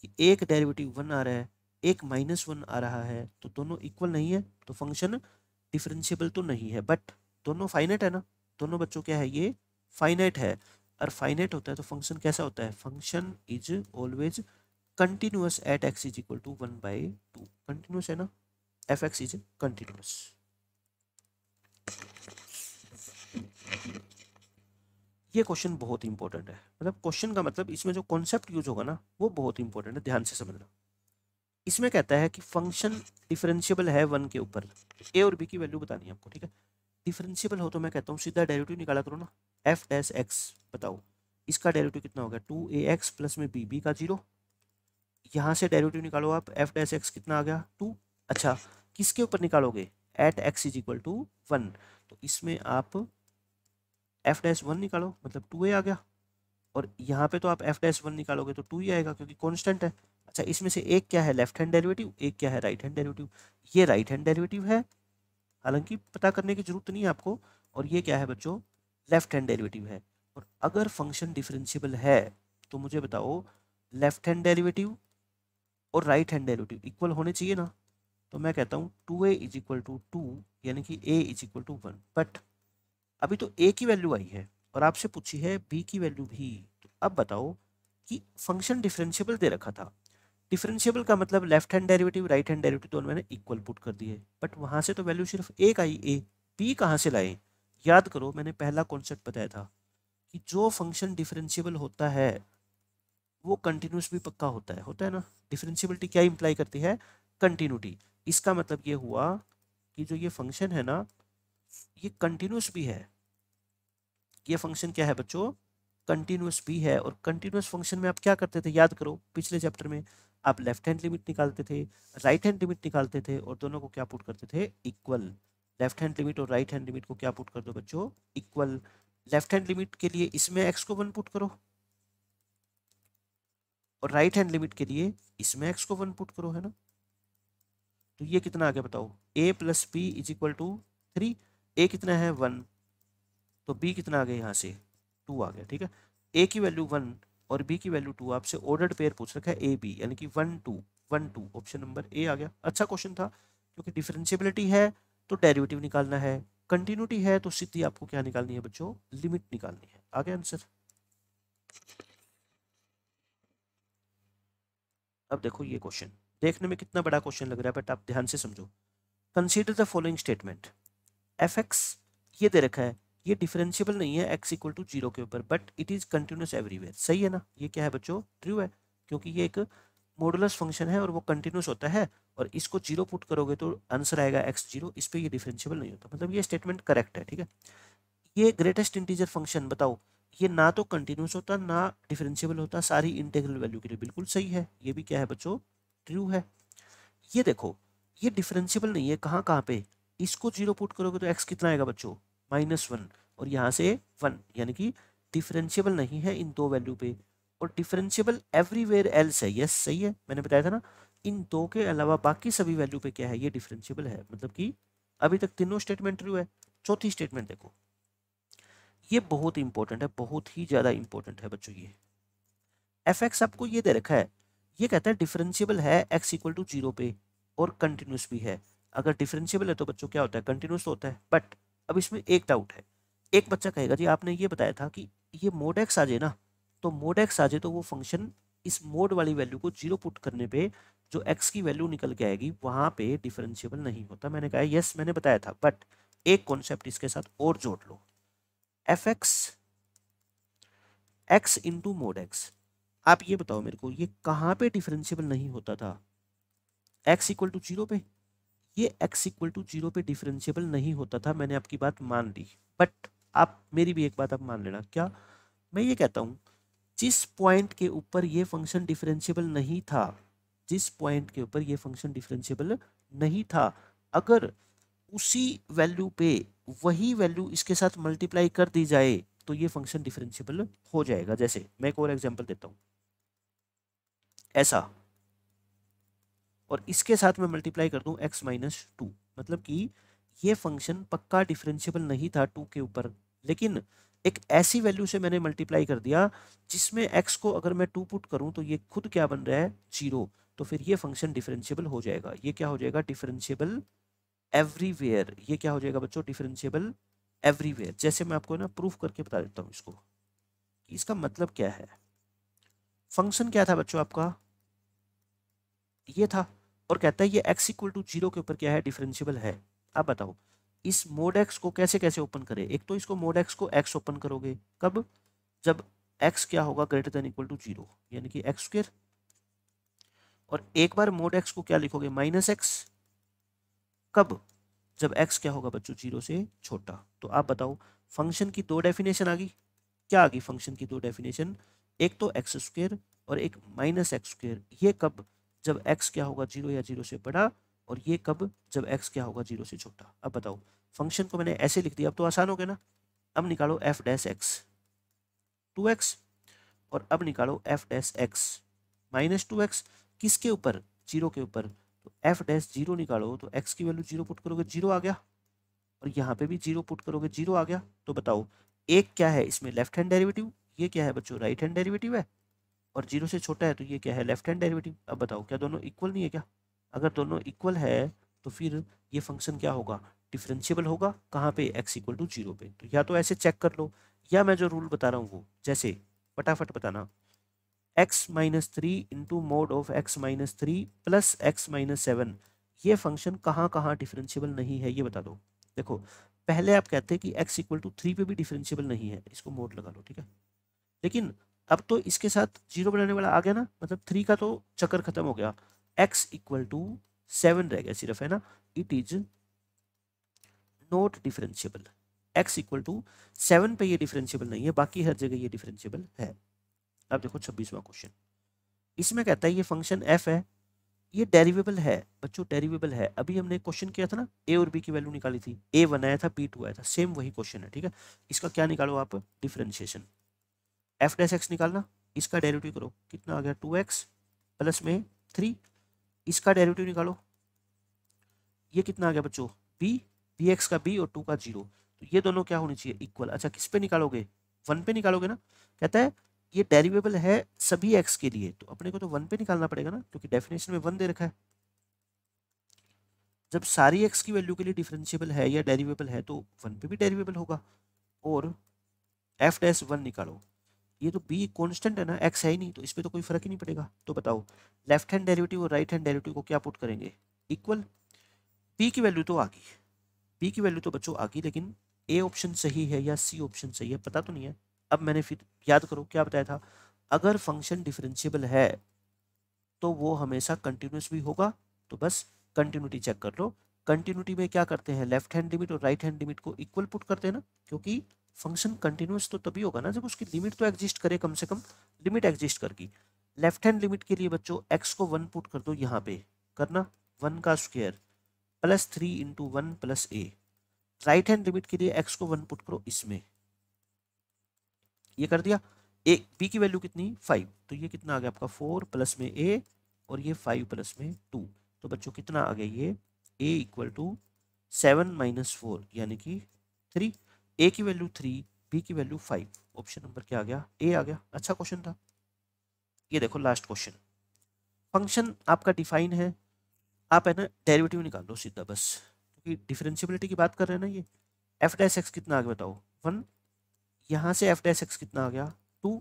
S1: कि एक डेरिवेटिव वन आ रहा है एक माइनस वन आ रहा है तो दोनों इक्वल नहीं है तो फंक्शन डिफरेंशियबल तो नहीं है बट दोनों फाइनेट है ना दोनों बच्चों क्या है ये फाइनेट है और फाइनेट होता है तो फंक्शन कैसा होता है function is always continuous at x is equal to one by two continuous है ना एफ एक्स इज कंटिन्यूस ये क्वेश्चन बहुत इंपॉर्टेंट है मतलब क्वेश्चन का मतलब इसमें जो कॉन्सेप्ट यूज होगा ना वो बहुत इंपॉर्टेंट है ध्यान से समझना इसमें कहता है कि फंक्शन डिफरेंशियबल है वन के ऊपर ए और बी की वैल्यू बतानी है आपको ठीक है डिफरेंशियबल हो तो मैं कहता हूँ सीधा डेरिवेटिव निकाला करो ना एफ डैस एक्स बताओ इसका डेरिवेटिव कितना हो गया टू ए एक्स प्लस में बी बी का जीरो यहाँ से डेरिवेटिव निकालो आप एफ डैस एक्स कितना आ गया टू अच्छा किसके ऊपर निकालोगे at x is equal to one तो इसमें आप एफ डैश वन निकालो मतलब टू ए आ गया और यहाँ पे तो आप एफ डैश वन निकालोगे तो टू ही आएगा क्योंकि कॉन्स्टेंट है अच्छा इसमें से एक क्या है लेफ्ट हैंड डेरिवेटिव एक क्या है राइट हैंड डेरिवेटिव ये राइट हैंड डेरिवेटिव है हालांकि पता करने की जरूरत नहीं है आपको और ये क्या है बच्चों लेफ्ट हैंड डेरिवेटिव है और अगर फंक्शन डिफरेंशियबल है तो मुझे बताओ लेफ्ट हैंड डेरिवेटिव और राइट हैंड डेरिवेटिव इक्वल होने चाहिए ना तो मैं कहता हूँ two a is equal to two यानी कि a is equal to one but अभी तो ए की वैल्यू आई है और आपसे पूछी है बी की वैल्यू भी तो अब बताओ कि फंक्शन डिफरेंशियबल दे रखा था डिफरेंशियबल का मतलब left hand derivative right hand derivative दोनों मैंने इक्वल पुट कर दिए बट वहाँ से तो वैल्यू सिर्फ एक आई ए बी कहाँ से लाए याद करो मैंने पहला कॉन्सेप्ट बताया था कि जो फंक्शन डिफरेंशियबल होता है वो कंटिन्यूस भी पक्का होता है होता है ना डिफरेंशियबिलिटी क्या इम्प्लाई करती है कंटिन्यूटी इसका मतलब ये हुआ कि जो ये फंक्शन है ना ये कंटिन्यूस भी है ये फंक्शन क्या है बच्चों कंटिन्यूस भी है और कंटिन्यूस फंक्शन में आप क्या करते थे याद करो पिछले चैप्टर में आप लेफ्ट हैंड लिमिट निकालते थे राइट हैंड लिमिट निकालते थे और दोनों को क्या पुट करते थे इक्वल लेफ्ट हैंड लिमिट और राइट हैंड लिमिट को क्या पुट कर दो बच्चों इक्वल लेफ्ट हैंड लिमिट के लिए इसमें एक्स को वन पुट करो और राइट हैंड लिमिट के लिए इसमें एक्स को वन पुट करो है ना तो ये कितना आ गया बताओ a plus b is equal to three a कितना है वन तो बी कितना आ गया यहाँ से टू आ गया ठीक है ए की वैल्यू वन और बी की वैल्यू टू आपसे ऑर्डर्ड पेयर पूछ रखा है ए बी यानी कि one two one two option number ए आ गया अच्छा क्वेश्चन था क्योंकि डिफरेंशियबिलिटी है तो डेरिवेटिव निकालना है कंटिन्यूटी है तो सीधी आपको क्या निकालनी है बच्चों लिमिट निकालनी है आगे आंसर अब देखो ये क्वेश्चन देखने में कितना बड़ा क्वेश्चन लग रहा है बट आप ध्यान से समझो consider the following statement f x ये दे रखा है ये डिफरेंशियबल नहीं है एक्स इक्वल टू जीरो के ऊपर but it is continuous everywhere सही है ना ये क्या है बच्चों ट्रू है क्योंकि ये एक मॉडुलस फंक्शन है और वो कंटिन्यूस होता है और इसको जीरो पुट करोगे तो आंसर आएगा एक्स जीरो इस पर यह डिफरेंशियबल नहीं होता मतलब ये स्टेटमेंट करेक्ट है ठीक है ये ग्रेटेस्ट इंटीजर फंक्शन बताओ ये ना तो कंटिन्यूस होता ना डिफरेंशियबल होता सारी इंटेग्रल वैल्यू के लिए बिल्कुल सही है ये भी क्या है बच्चों ट्रू है ये देखो ये डिफरेंशियबल नहीं है कहाँ कहाँ पे इसको जीरो पुट करोगे तो एक्स कितना आएगा बच्चों माइनस वन और यहाँ से वन यानी कि डिफरेंशियबल नहीं है इन दो वैल्यू पे और डिफरेंशियबल एवरीवेयर एल्स है यस सही है मैंने बताया था ना इन दो के अलावा बाकी सभी वैल्यू पे क्या है ये डिफरेंशियबल है मतलब कि अभी तक तीनों स्टेटमेंट ट्रू है चौथी स्टेटमेंट देखो ये बहुत इंपॉर्टेंट है बहुत ही ज़्यादा इंपॉर्टेंट है बच्चों ये एफ एक्स आपको ये दे रखा है ये कहता है डिफरेंशियबल है एक्स इक्वल टू जीरो पे और कंटिन्यूस भी है अगर डिफरेंशियबल है तो बच्चों क्या होता है कंटिन्यूस तो होता है बट अब इसमें एक डाउट है एक बच्चा कहेगा जी आपने ये बताया था कि ये मोड एक्स आ जाए ना तो मोड एक्स आ जाए तो वो फंक्शन इस मोड वाली वैल्यू को जीरो पुट करने पे जो एक्स की वैल्यू निकल के आएगी वहाँ पे डिफरेंशिएबल नहीं होता मैंने कहा यस मैंने बताया था बट एक कॉन्सेप्ट इसके साथ और जोड़ लो f x x into mod x आप ये बताओ मेरे को ये कहाँ पे डिफरेंशिएबल नहीं होता था एक्स इक्वल टू जीरो पे ये x इक्वल टू जीरो पे डिफरेंशियबल नहीं होता था मैंने आपकी बात मान ली बट आप मेरी भी एक बात आप मान लेना क्या मैं ये कहता हूँ जिस पॉइंट के ऊपर ये फंक्शन डिफरेंशियबल नहीं था जिस पॉइंट के ऊपर ये फंक्शन डिफरेंशियबल नहीं था अगर उसी वैल्यू पे वही वैल्यू इसके साथ मल्टीप्लाई कर दी जाए तो ये फंक्शन डिफरेंशियबल हो जाएगा जैसे मैं एक और एग्जांपल देता हूँ ऐसा और इसके साथ मैं मल्टीप्लाई कर दूँ एक्स माइनस टू मतलब कि ये फंक्शन पक्का डिफरेंशियबल नहीं था टू के ऊपर लेकिन एक ऐसी वैल्यू से मैंने मल्टीप्लाई कर दिया जिसमें एक्स को अगर मैं टू पुट करूँ तो ये खुद क्या बन रहा है जीरो तो फिर ये फंक्शन डिफरेंशियबल हो जाएगा ये क्या हो जाएगा डिफरेंशियबल एवरीवेयर ये क्या हो जाएगा बच्चों डिफरेंशियबल एवरीवेयर जैसे मैं आपको ना प्रूफ करके बता देता हूँ इसको इसका मतलब क्या है फंक्शन क्या था बच्चों आपका ये था और कहता है ये एक्स इक्वल टू जीरो के ऊपर क्या है डिफरेंशियबल है आप बताओ इस मोड एक्स को कैसे कैसे ओपन करें एक तो इसको मोड एक्स को एक्स ओपन करोगे कब जब एक्स क्या होगा greater than equal to zero यानी कि एक्स स्क्र और एक बार मोड एक्स को क्या लिखोगे माइनस एक्स कब जब एक्स क्या होगा बच्चों जीरो से छोटा तो आप बताओ फंक्शन की दो डेफिनेशन आ गई क्या आ गई फंक्शन की दो डेफिनेशन एक तो एक्स स्क्र और एक माइनस एक्स स्क्र ये कब जब एक्स क्या होगा जीरो या जीरो से बड़ा और ये कब जब एक्स क्या होगा जीरो से छोटा अब बताओ फंक्शन को मैंने ऐसे लिख दिया अब तो आसान हो गया ना अब निकालो f dash x two x और अब निकालो f dash x minus two x किसके ऊपर जीरो के ऊपर तो एफ डैश जीरो निकालो तो एक्स की वैल्यू जीरो पुट करोगे जीरो आ गया और यहाँ पे भी जीरो पुट करोगे जीरो आ गया तो बताओ एक क्या है इसमें लेफ्ट हैंड डेरिवेटिव ये क्या है बच्चों राइट हैंड डेरिवेटिव है और जीरो से छोटा है तो ये क्या है लेफ्ट हैंड डेरिवेटिव अब बताओ क्या दोनों इक्वल नहीं है क्या अगर दोनों इक्वल है तो फिर ये फंक्शन क्या होगा डिफरेंशियबल होगा कहाँ पे एक्स इक्वल टू जीरो पे तो या तो ऐसे चेक कर लो या मैं जो रूल बता रहा हूँ वो जैसे फटाफट बताना x minus three into mod of x minus three plus x minus seven ये फंक्शन कहाँ कहाँ डिफरेंशियबल नहीं है ये बता दो देखो पहले आप कहते हैं कि एक्स इक्वल टू थ्री पे भी डिफरेंशियबल नहीं है इसको मोड लगा लो ठीक है लेकिन अब तो इसके साथ जीरो बनाने वाला आ गया ना मतलब थ्री का तो चक्कर खत्म हो गया एक्स इक्वल टू सेवन रह गया सिर्फ है ना it is not differentiable x equal to seven पे ये डिफरेंशियबल नहीं है बाकी हर जगह ये डिफरेंशियबल है अब देखो छब्बीसवा क्वेश्चन इसमें कहता है ये फंक्शन एफ है ये डेरिवेबल है बच्चों डेरिवेबल है अभी हमने क्वेश्चन किया था ना ए और बी की वैल्यू निकाली थी ए वन आया था बी टू आया था सेम वही क्वेश्चन है ठीक है इसका क्या निकालो आप डिफरेंशिएशन एफ डैश एक्स निकालना इसका डेरिवेटिव करो कितना आ गया टू एक्स प्लस में थ्री इसका डेरिवेटिव निकालो ये कितना आ गया बच्चों बी बी एक्स का बी और टू का जीरो तो ये दोनों क्या होनी चाहिए इक्वल अच्छा किस पे निकालोगे वन पे निकालोगे ना कहता है ये डेरिवेबल है सभी एक्स के लिए तो अपने को तो वन पे निकालना पड़ेगा ना क्योंकि डेफिनेशन में वन दे रखा है जब सारी एक्स की वैल्यू के लिए डिफरेंशियबल है या डेरिवेबल है तो वन पे भी डेरिवेबल होगा और एफ डैश वन निकालो ये तो बी कॉन्स्टेंट है ना एक्स है ही नहीं तो इस पर तो कोई फर्क ही नहीं पड़ेगा तो बताओ लेफ्ट हैंड डेरिवेटिव और राइट हैंड डेरिवेटिव को क्या पुट करेंगे इक्वल पी की वैल्यू तो आ गई पी की वैल्यू तो बच्चों आ गई लेकिन ए ऑप्शन सही है या सी ऑप्शन सही है पता तो नहीं है अब मैंने फिर याद करो क्या बताया था अगर फंक्शन डिफरेंशियबल है तो वो हमेशा कंटिन्यूस भी होगा तो बस कंटिन्यूटी चेक कर लो कंटिन्यूटी में क्या करते हैं लेफ्ट हैंड लिमिट और राइट हैंड लिमिट को इक्वल पुट करते हैं ना क्योंकि फंक्शन कंटिन्यूस तो तभी होगा ना जब उसकी लिमिट तो एग्जिस्ट करे कम से कम लिमिट एग्जिस्ट करगी लेफ्ट हैंड लिमिट के लिए बच्चों एक्स को वन पुट कर दो यहाँ पे करना वन का square plus three into one plus a right hand limit के लिए एक्स को वन पुट करो इसमें ये कर दिया ए बी की वैल्यू कितनी फाइव तो ये कितना आ गया आपका फोर प्लस में ए और ये फाइव प्लस में टू तो बच्चों कितना आ गया ये a equal to seven minus four यानी कि थ्री ए की वैल्यू थ्री बी की वैल्यू फाइव ऑप्शन नंबर क्या आ गया ए आ गया अच्छा क्वेश्चन था ये देखो लास्ट क्वेश्चन फंक्शन आपका डिफाइन है आप है ना डेरिवेटिव निकाल दो सीधा बस क्योंकि तो डिफरेंशियबिलिटी की बात कर रहे हैं ना ये एफ डैस एक्स कितना आ गया बताओ वन यहाँ से एफ डैस एक्स कितना आ गया टू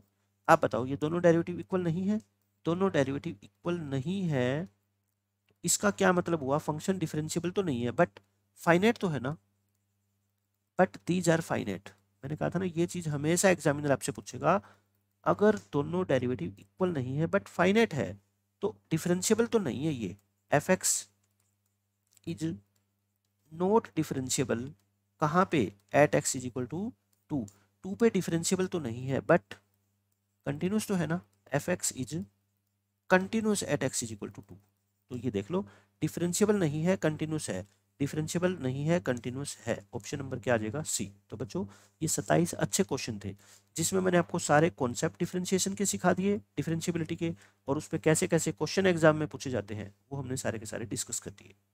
S1: आप बताओ ये दोनों डेरिवेटिव इक्वल नहीं है दोनों डेरिवेटिव इक्वल नहीं है इसका क्या मतलब हुआ फंक्शन डिफरेंशियबल तो नहीं है बट फाइनेट तो है ना बट दीज आर फाइनेट मैंने कहा था ना ये चीज़ हमेशा एग्जामिनर आपसे पूछेगा अगर दोनों डेरिवेटिव इक्वल नहीं है बट फाइनेट है तो डिफरेंशियबल तो नहीं है ये f x is not differentiable कहाँ पे at x is equal to two two पे डिफरेंशियबल तो नहीं है बट कंटिन्यूस तो है ना f x is continuous at x is equal to two तो ये देख लो डिफरेंशियबल नहीं है कंटिन्यूस है डिफरेंशियबल नहीं है कंटिन्यूस है ऑप्शन नंबर क्या आ जाएगा सी तो बच्चों ये सत्ताईस अच्छे क्वेश्चन थे जिसमें मैंने आपको सारे कॉन्सेप्ट डिफरेंशिएशन के सिखा दिए डिफरेंशियबिलिटी के और उस पर कैसे कैसे क्वेश्चन एग्जाम में पूछे जाते हैं वो हमने सारे के सारे डिस्कस कर दिए